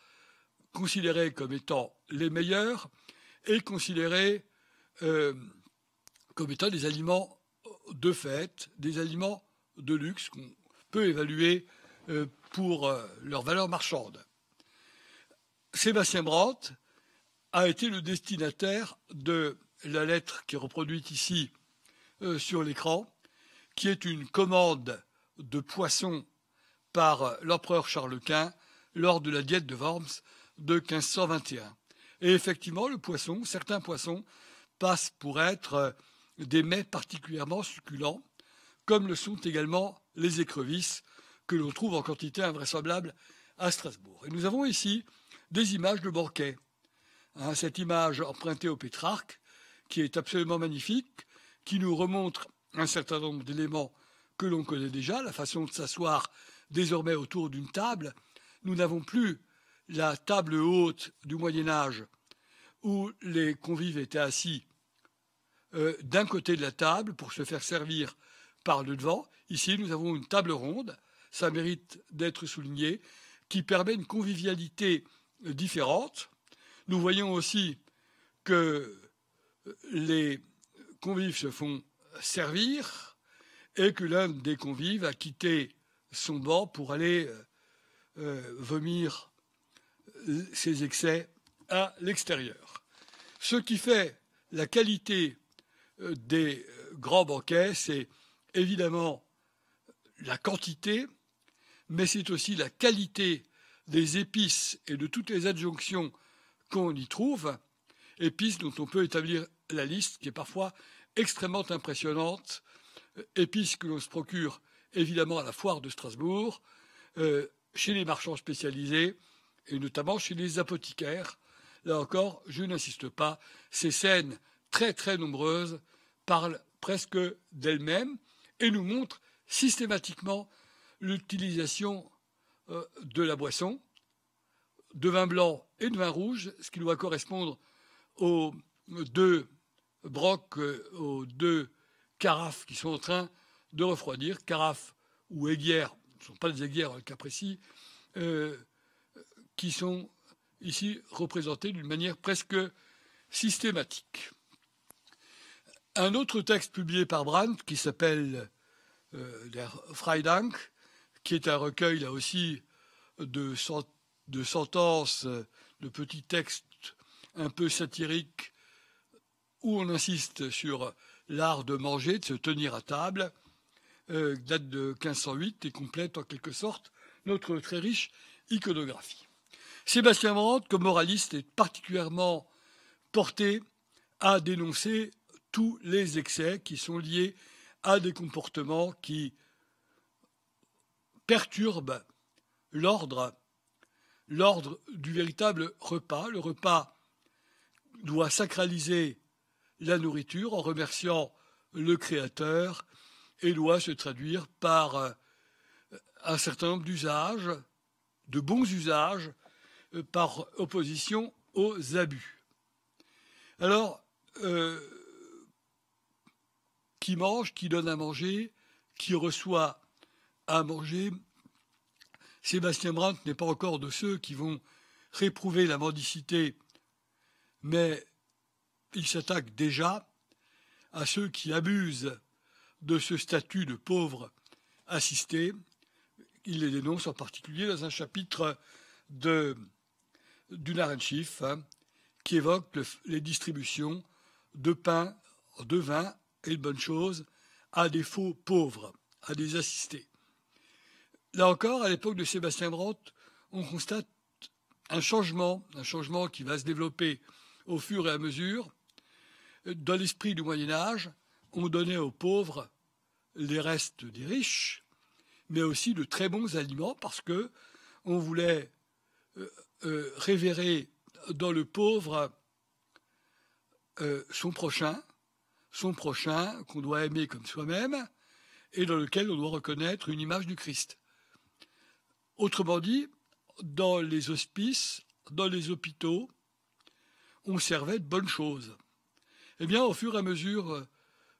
considérés comme étant les meilleurs, et considérés euh, comme étant des aliments de fête, des aliments de luxe qu'on peut évaluer euh, pour euh, leur valeur marchande. Sébastien Brandt a été le destinataire de la lettre qui est reproduite ici sur l'écran, qui est une commande de poissons par l'empereur Charles Quint lors de la diète de Worms de 1521. Et effectivement, le poisson, certains poissons passent pour être des mets particulièrement succulents, comme le sont également les écrevisses, que l'on trouve en quantité invraisemblable à Strasbourg. Et nous avons ici des images de banquets. Hein, cette image empruntée au Pétrarque, qui est absolument magnifique, qui nous remontre un certain nombre d'éléments que l'on connaît déjà, la façon de s'asseoir désormais autour d'une table. Nous n'avons plus la table haute du Moyen Âge où les convives étaient assis euh, d'un côté de la table pour se faire servir par le devant. Ici, nous avons une table ronde, ça mérite d'être souligné, qui permet une convivialité euh, différente. Nous voyons aussi que euh, les convives se font servir et que l'un des convives a quitté son banc pour aller euh, euh, vomir euh, ses excès à l'extérieur. Ce qui fait la qualité des grands banquets, c'est évidemment la quantité, mais c'est aussi la qualité des épices et de toutes les adjonctions qu'on y trouve, épices dont on peut établir la liste, qui est parfois extrêmement impressionnante, épices euh, que l'on se procure évidemment à la foire de Strasbourg, euh, chez les marchands spécialisés et notamment chez les apothicaires. Là encore, je n'insiste pas, ces scènes très très nombreuses parlent presque d'elles-mêmes et nous montrent systématiquement l'utilisation euh, de la boisson, de vin blanc et de vin rouge, ce qui doit correspondre aux deux Brock euh, aux deux carafes qui sont en train de refroidir, carafes ou aiguières, ce ne sont pas des aiguières dans le cas précis, euh, qui sont ici représentées d'une manière presque systématique. Un autre texte publié par Brandt qui s'appelle euh, Der Freidank, qui est un recueil là aussi de, de sentences, de petits textes un peu satiriques où on insiste sur l'art de manger, de se tenir à table, euh, date de 1508 et complète en quelque sorte notre très riche iconographie. Sébastien Morante, comme moraliste, est particulièrement porté à dénoncer tous les excès qui sont liés à des comportements qui perturbent l'ordre, l'ordre du véritable repas. Le repas doit sacraliser la nourriture en remerciant le Créateur et doit se traduire par euh, un certain nombre d'usages, de bons usages, euh, par opposition aux abus. Alors, euh, qui mange, qui donne à manger, qui reçoit à manger, Sébastien Brandt n'est pas encore de ceux qui vont réprouver la mendicité, mais il s'attaque déjà à ceux qui abusent de ce statut de pauvre assistés. Il les dénonce en particulier dans un chapitre de, du chief hein, qui évoque les distributions de pain, de vin et de bonnes choses à des faux pauvres, à des assistés. Là encore, à l'époque de Sébastien Brandt, on constate un changement, un changement qui va se développer au fur et à mesure, dans l'esprit du Moyen Âge, on donnait aux pauvres les restes des riches, mais aussi de très bons aliments, parce que on voulait euh, euh, révérer dans le pauvre euh, son prochain, son prochain qu'on doit aimer comme soi-même, et dans lequel on doit reconnaître une image du Christ. Autrement dit, dans les hospices, dans les hôpitaux, on servait de bonnes choses. Eh bien, au fur et à mesure euh,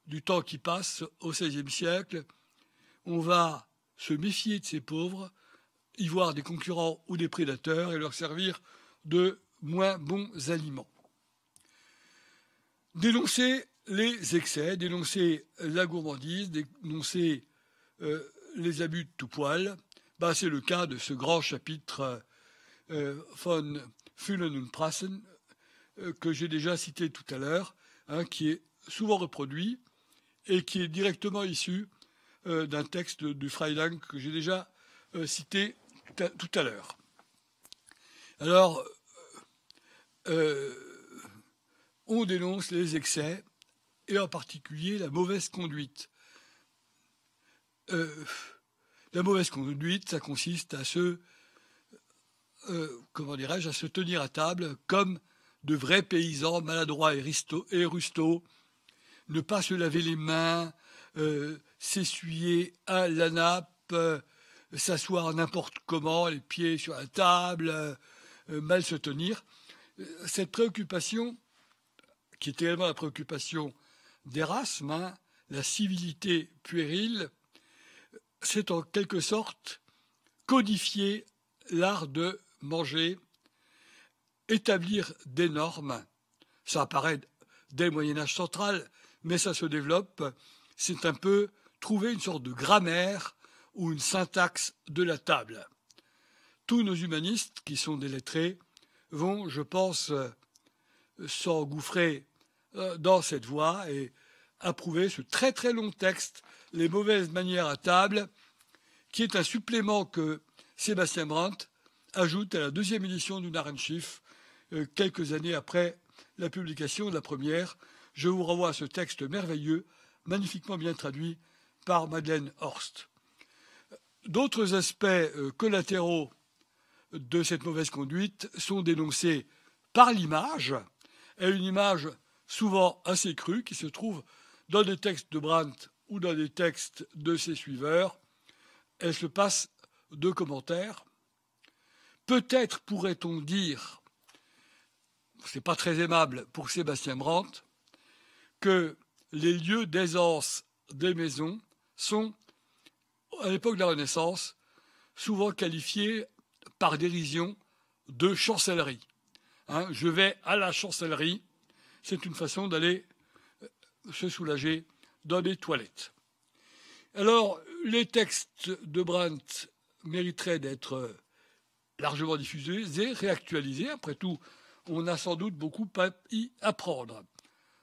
du temps qui passe au XVIe siècle, on va se méfier de ces pauvres, y voir des concurrents ou des prédateurs et leur servir de moins bons aliments. Dénoncer les excès, dénoncer la gourmandise, dénoncer euh, les abus de tout poil, bah, c'est le cas de ce grand chapitre euh, von Füllen und Prassen que j'ai déjà cité tout à l'heure, Hein, qui est souvent reproduit et qui est directement issu euh, d'un texte du Freilang que j'ai déjà euh, cité tout à, l'heure. Alors, euh, on dénonce les excès et en particulier la mauvaise conduite. la mauvaise conduite, ça consiste à se, comment dirais-je, à se tenir à table comme de vrais paysans maladroits et, rustaux, ne pas se laver les mains, euh, s'essuyer à la nappe, euh, s'asseoir n'importe comment, les pieds sur la table, euh, mal se tenir. Cette préoccupation, qui est également la préoccupation d'Erasme, hein, la civilité puérile, c'est en quelque sorte codifier l'art de manger établir des normes. Ça apparaît dès le Moyen Âge central, mais ça se développe. C'est un peu trouver une sorte de grammaire ou une syntaxe de la table. Tous nos humanistes qui sont lettrés vont, je pense, s'engouffrer euh, dans cette voie et approuver ce très très long texte, Les mauvaises manières à table, qui est un supplément que Sébastien Brandt ajoute à la deuxième édition du Narenschiff euh, quelques années après la publication de la première. Je vous renvoie ce texte merveilleux, magnifiquement bien traduit par Madeleine Horst. D'autres aspects euh, collatéraux de cette mauvaise conduite sont dénoncés par l'image, est une image souvent assez crue qui se trouve dans des textes de Brandt ou dans des textes de ses suiveurs. Elle se passe de commentaires. Peut-être pourrait-on dire c'est pas très aimable pour Sébastien Brandt, que les lieux d'aisance des maisons sont, à l'époque de la Renaissance, souvent qualifiés par dérision de chancellerie. Hein, je vais à la chancellerie, c'est une façon d'aller euh, se soulager dans des toilettes. Alors, les textes de Brandt mériteraient d'être euh, largement diffusés et réactualisés. Après tout, on a sans doute beaucoup à y apprendre.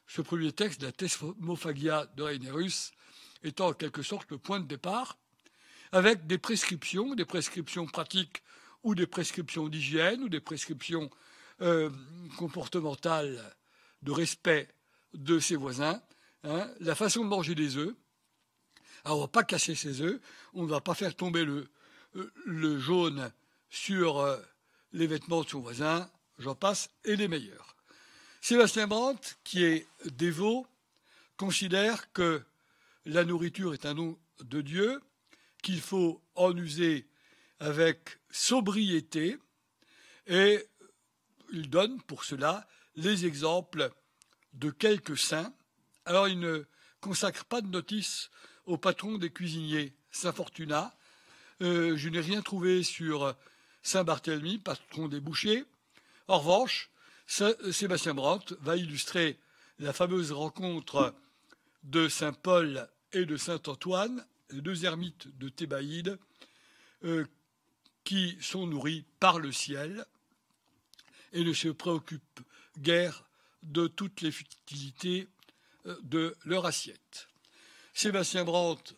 Ce premier texte, la Thesmophagia de Reinerus, étant en quelque sorte le point de départ, avec des prescriptions, des prescriptions pratiques ou des prescriptions d'hygiène ou des prescriptions euh, comportementales de respect de ses voisins, hein. la façon de manger des œufs. on ne va pas casser ses œufs, on ne va pas faire tomber le euh, jaune sur euh, les vêtements de son voisin, j'en passe, et les meilleurs. Sébastien Brandt, qui est dévot, considère que la nourriture est un nom de Dieu, qu'il faut en user avec sobriété, et il donne pour cela les exemples de quelques saints. Alors il ne consacre pas de notice au patron des cuisiniers, Saint Fortuna. Euh, je n'ai rien trouvé sur Saint Barthélemy, patron des bouchers. En revanche, euh, Sébastien Brandt va illustrer la fameuse rencontre de Saint Paul et de Saint Antoine, les deux ermites de Thébaïde, euh, qui sont nourris par le ciel et ne se préoccupent guère de toutes les futilités euh, de leur assiette. Sébastien Brandt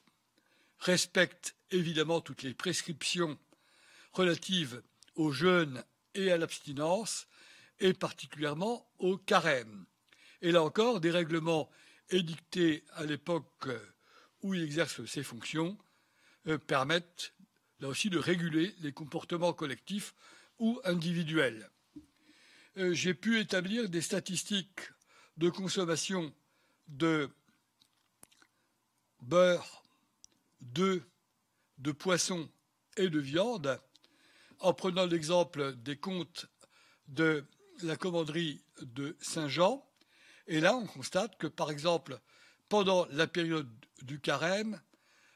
respecte évidemment toutes les prescriptions relatives aux jeunes et à l'abstinence, et particulièrement au carême. Et là encore, des règlements édictés à l'époque où il exerce ses fonctions euh, permettent là aussi de réguler les comportements collectifs ou individuels. Euh, j'ai pu établir des statistiques de consommation de beurre, d'œufs, de poissons et de viande en prenant l'exemple des comptes de la commanderie de Saint-Jean. Et là, on constate que, par exemple, pendant la période du carême,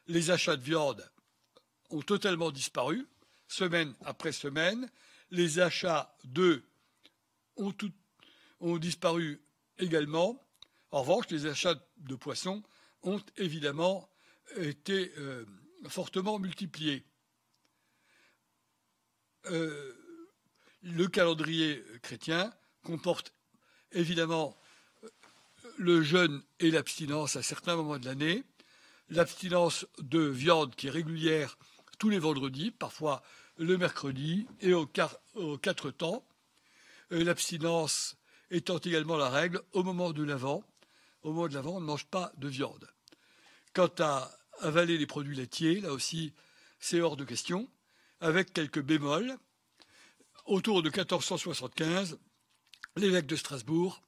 les achats de viande ont totalement disparu, semaine après semaine. Les achats d'œufs ont, disparu également. En revanche, les achats de poissons ont évidemment été euh, fortement multipliés. Euh, le calendrier chrétien comporte évidemment euh, le jeûne et l'abstinence à certains moments de l'année, l'abstinence de viande qui est régulière tous les vendredis, parfois le mercredi et aux, quatre temps. Euh, l'abstinence étant également la règle au moment de l'avant. Au moment de l'avant, on ne mange pas de viande. Quant à avaler les produits laitiers, là aussi, c'est hors de question avec quelques bémols. Autour de 1475, l'évêque de Strasbourg,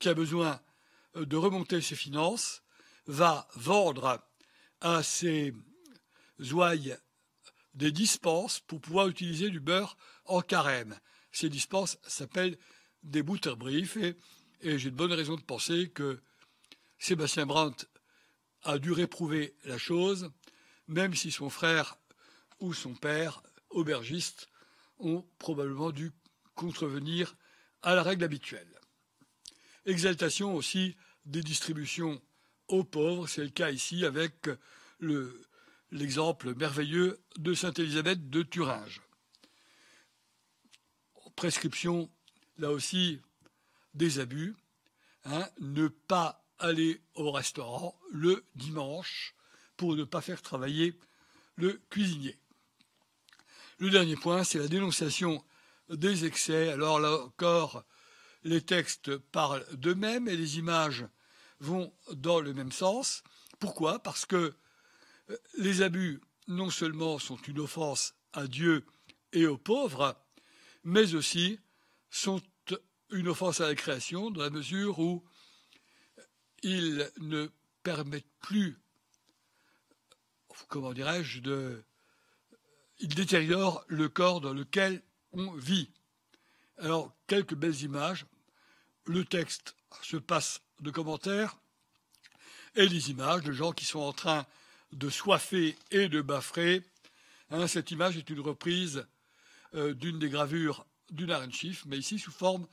qui a besoin euh, de remonter ses finances, va vendre à ses ouailles des dispenses pour pouvoir utiliser du beurre en carême. Ces dispenses s'appellent des butterbriefs et, et j'ai de bonnes raisons de penser que Sébastien Brandt a dû réprouver la chose, même si son frère ou son père, aubergiste, ont probablement dû contrevenir à la règle habituelle. Exaltation aussi des distributions aux pauvres, c'est le cas ici avec l'exemple merveilleux de Sainte Élisabeth de Thuringe. Prescription, là aussi, des abus. Hein, ne pas aller au restaurant le dimanche pour ne pas faire travailler le cuisinier. Le dernier point, c'est la dénonciation des excès. Alors là encore, les textes parlent d'eux-mêmes et les images vont dans le même sens. Pourquoi Parce que euh, les abus, non seulement sont une offense à Dieu et aux pauvres, mais aussi sont une offense à la création dans la mesure où euh, ils ne permettent plus, comment dirais-je, de il détériore le corps dans lequel on vit. Alors, quelques belles images. Le texte se passe de commentaires et les images de gens qui sont en train de soiffer et de baffrer. Hein, cette image est une reprise euh, d'une des gravures du Narenschiff, mais ici sous forme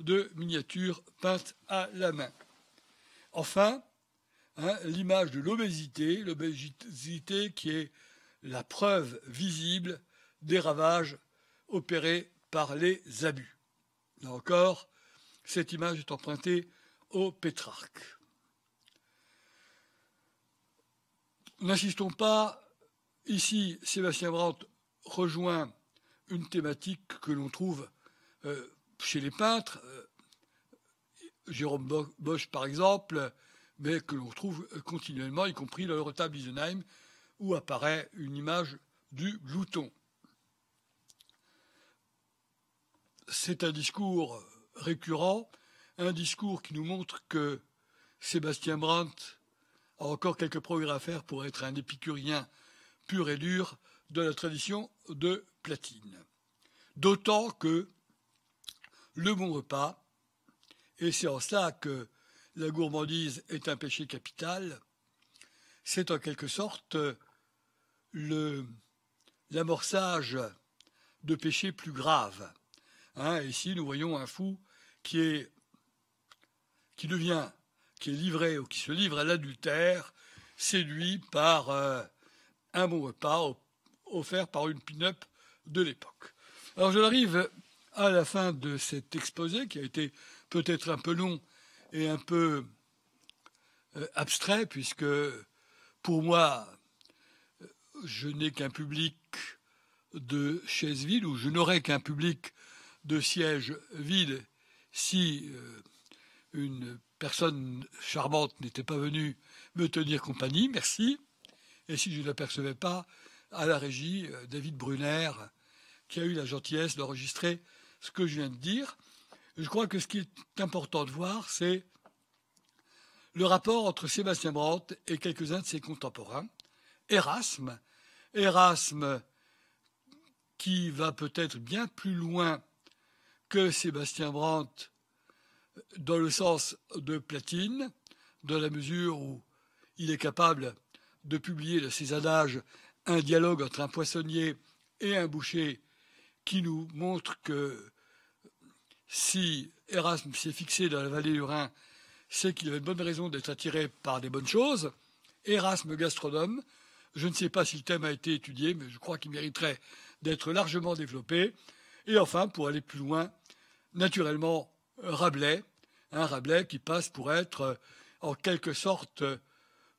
de miniatures peintes à la main. Enfin, hein, l'image de l'obésité, l'obésité qui est la preuve visible des ravages opérés par les abus. Là encore, cette image est empruntée au Pétrarque. N'insistons pas, ici Sébastien Brandt rejoint une thématique que l'on trouve euh, chez les peintres, euh, Jérôme Bosch par exemple, mais que l'on retrouve continuellement, y compris dans le retable d'Isenheim, où apparaît une image du glouton. C'est un discours récurrent, un discours qui nous montre que Sébastien Brandt a encore quelques progrès à faire pour être un épicurien pur et dur de la tradition de Platine. D'autant que le bon repas, et c'est en cela que la gourmandise est un péché capital, c'est en quelque sorte l'amorçage de péchés plus graves. Hein, ici, nous voyons un fou qui, est, qui devient, qui est livré ou qui se livre à l'adultère, séduit par euh, un bon repas offert par une pin-up de l'époque. Alors, je l'arrive à la fin de cet exposé qui a été peut-être un peu long et un peu euh, abstrait, puisque pour moi, je n'ai qu'un public de chaises vides, ou je n'aurai qu'un public de sièges vides si euh, une personne charmante n'était pas venue me tenir compagnie, merci. Et si je ne l'apercevais pas, à la régie, euh, David Brunner, qui a eu la gentillesse d'enregistrer ce que je viens de dire. Je crois que ce qui est important de voir, c'est le rapport entre Sébastien Brandt et quelques-uns de ses contemporains. Erasme, Erasme, qui va peut-être bien plus loin que Sébastien Brandt dans le sens de platine, dans la mesure où il est capable de publier de ses adages un dialogue entre un poissonnier et un boucher qui nous montre que si Erasme s'est fixé dans la vallée du Rhin, c'est qu'il avait une bonne raison d'être attiré par des bonnes choses. Erasme, gastronome, je ne sais pas si le thème a été étudié, mais je crois qu'il mériterait d'être largement développé. Et enfin, pour aller plus loin, naturellement, Rabelais, un Rabelais qui passe pour être en quelque sorte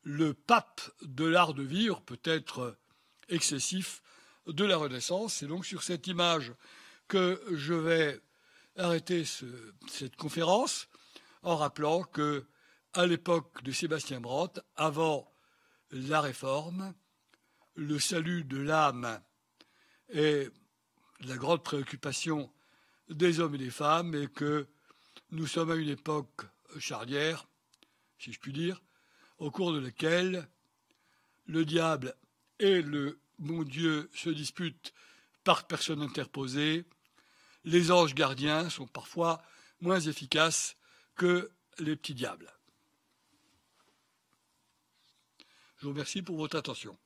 le pape de l'art de vivre, peut-être excessif, de la Renaissance. C'est donc sur cette image que je vais arrêter cette conférence en rappelant que, à l'époque de Sébastien Brandt, avant la Réforme, le salut de l'âme est la grande préoccupation des hommes et des femmes et que nous sommes à une époque charnière, si je puis dire, au cours de laquelle le diable et le bon Dieu se disputent par personne interposée, les anges gardiens sont parfois moins efficaces que les petits diables. Je vous remercie pour votre attention.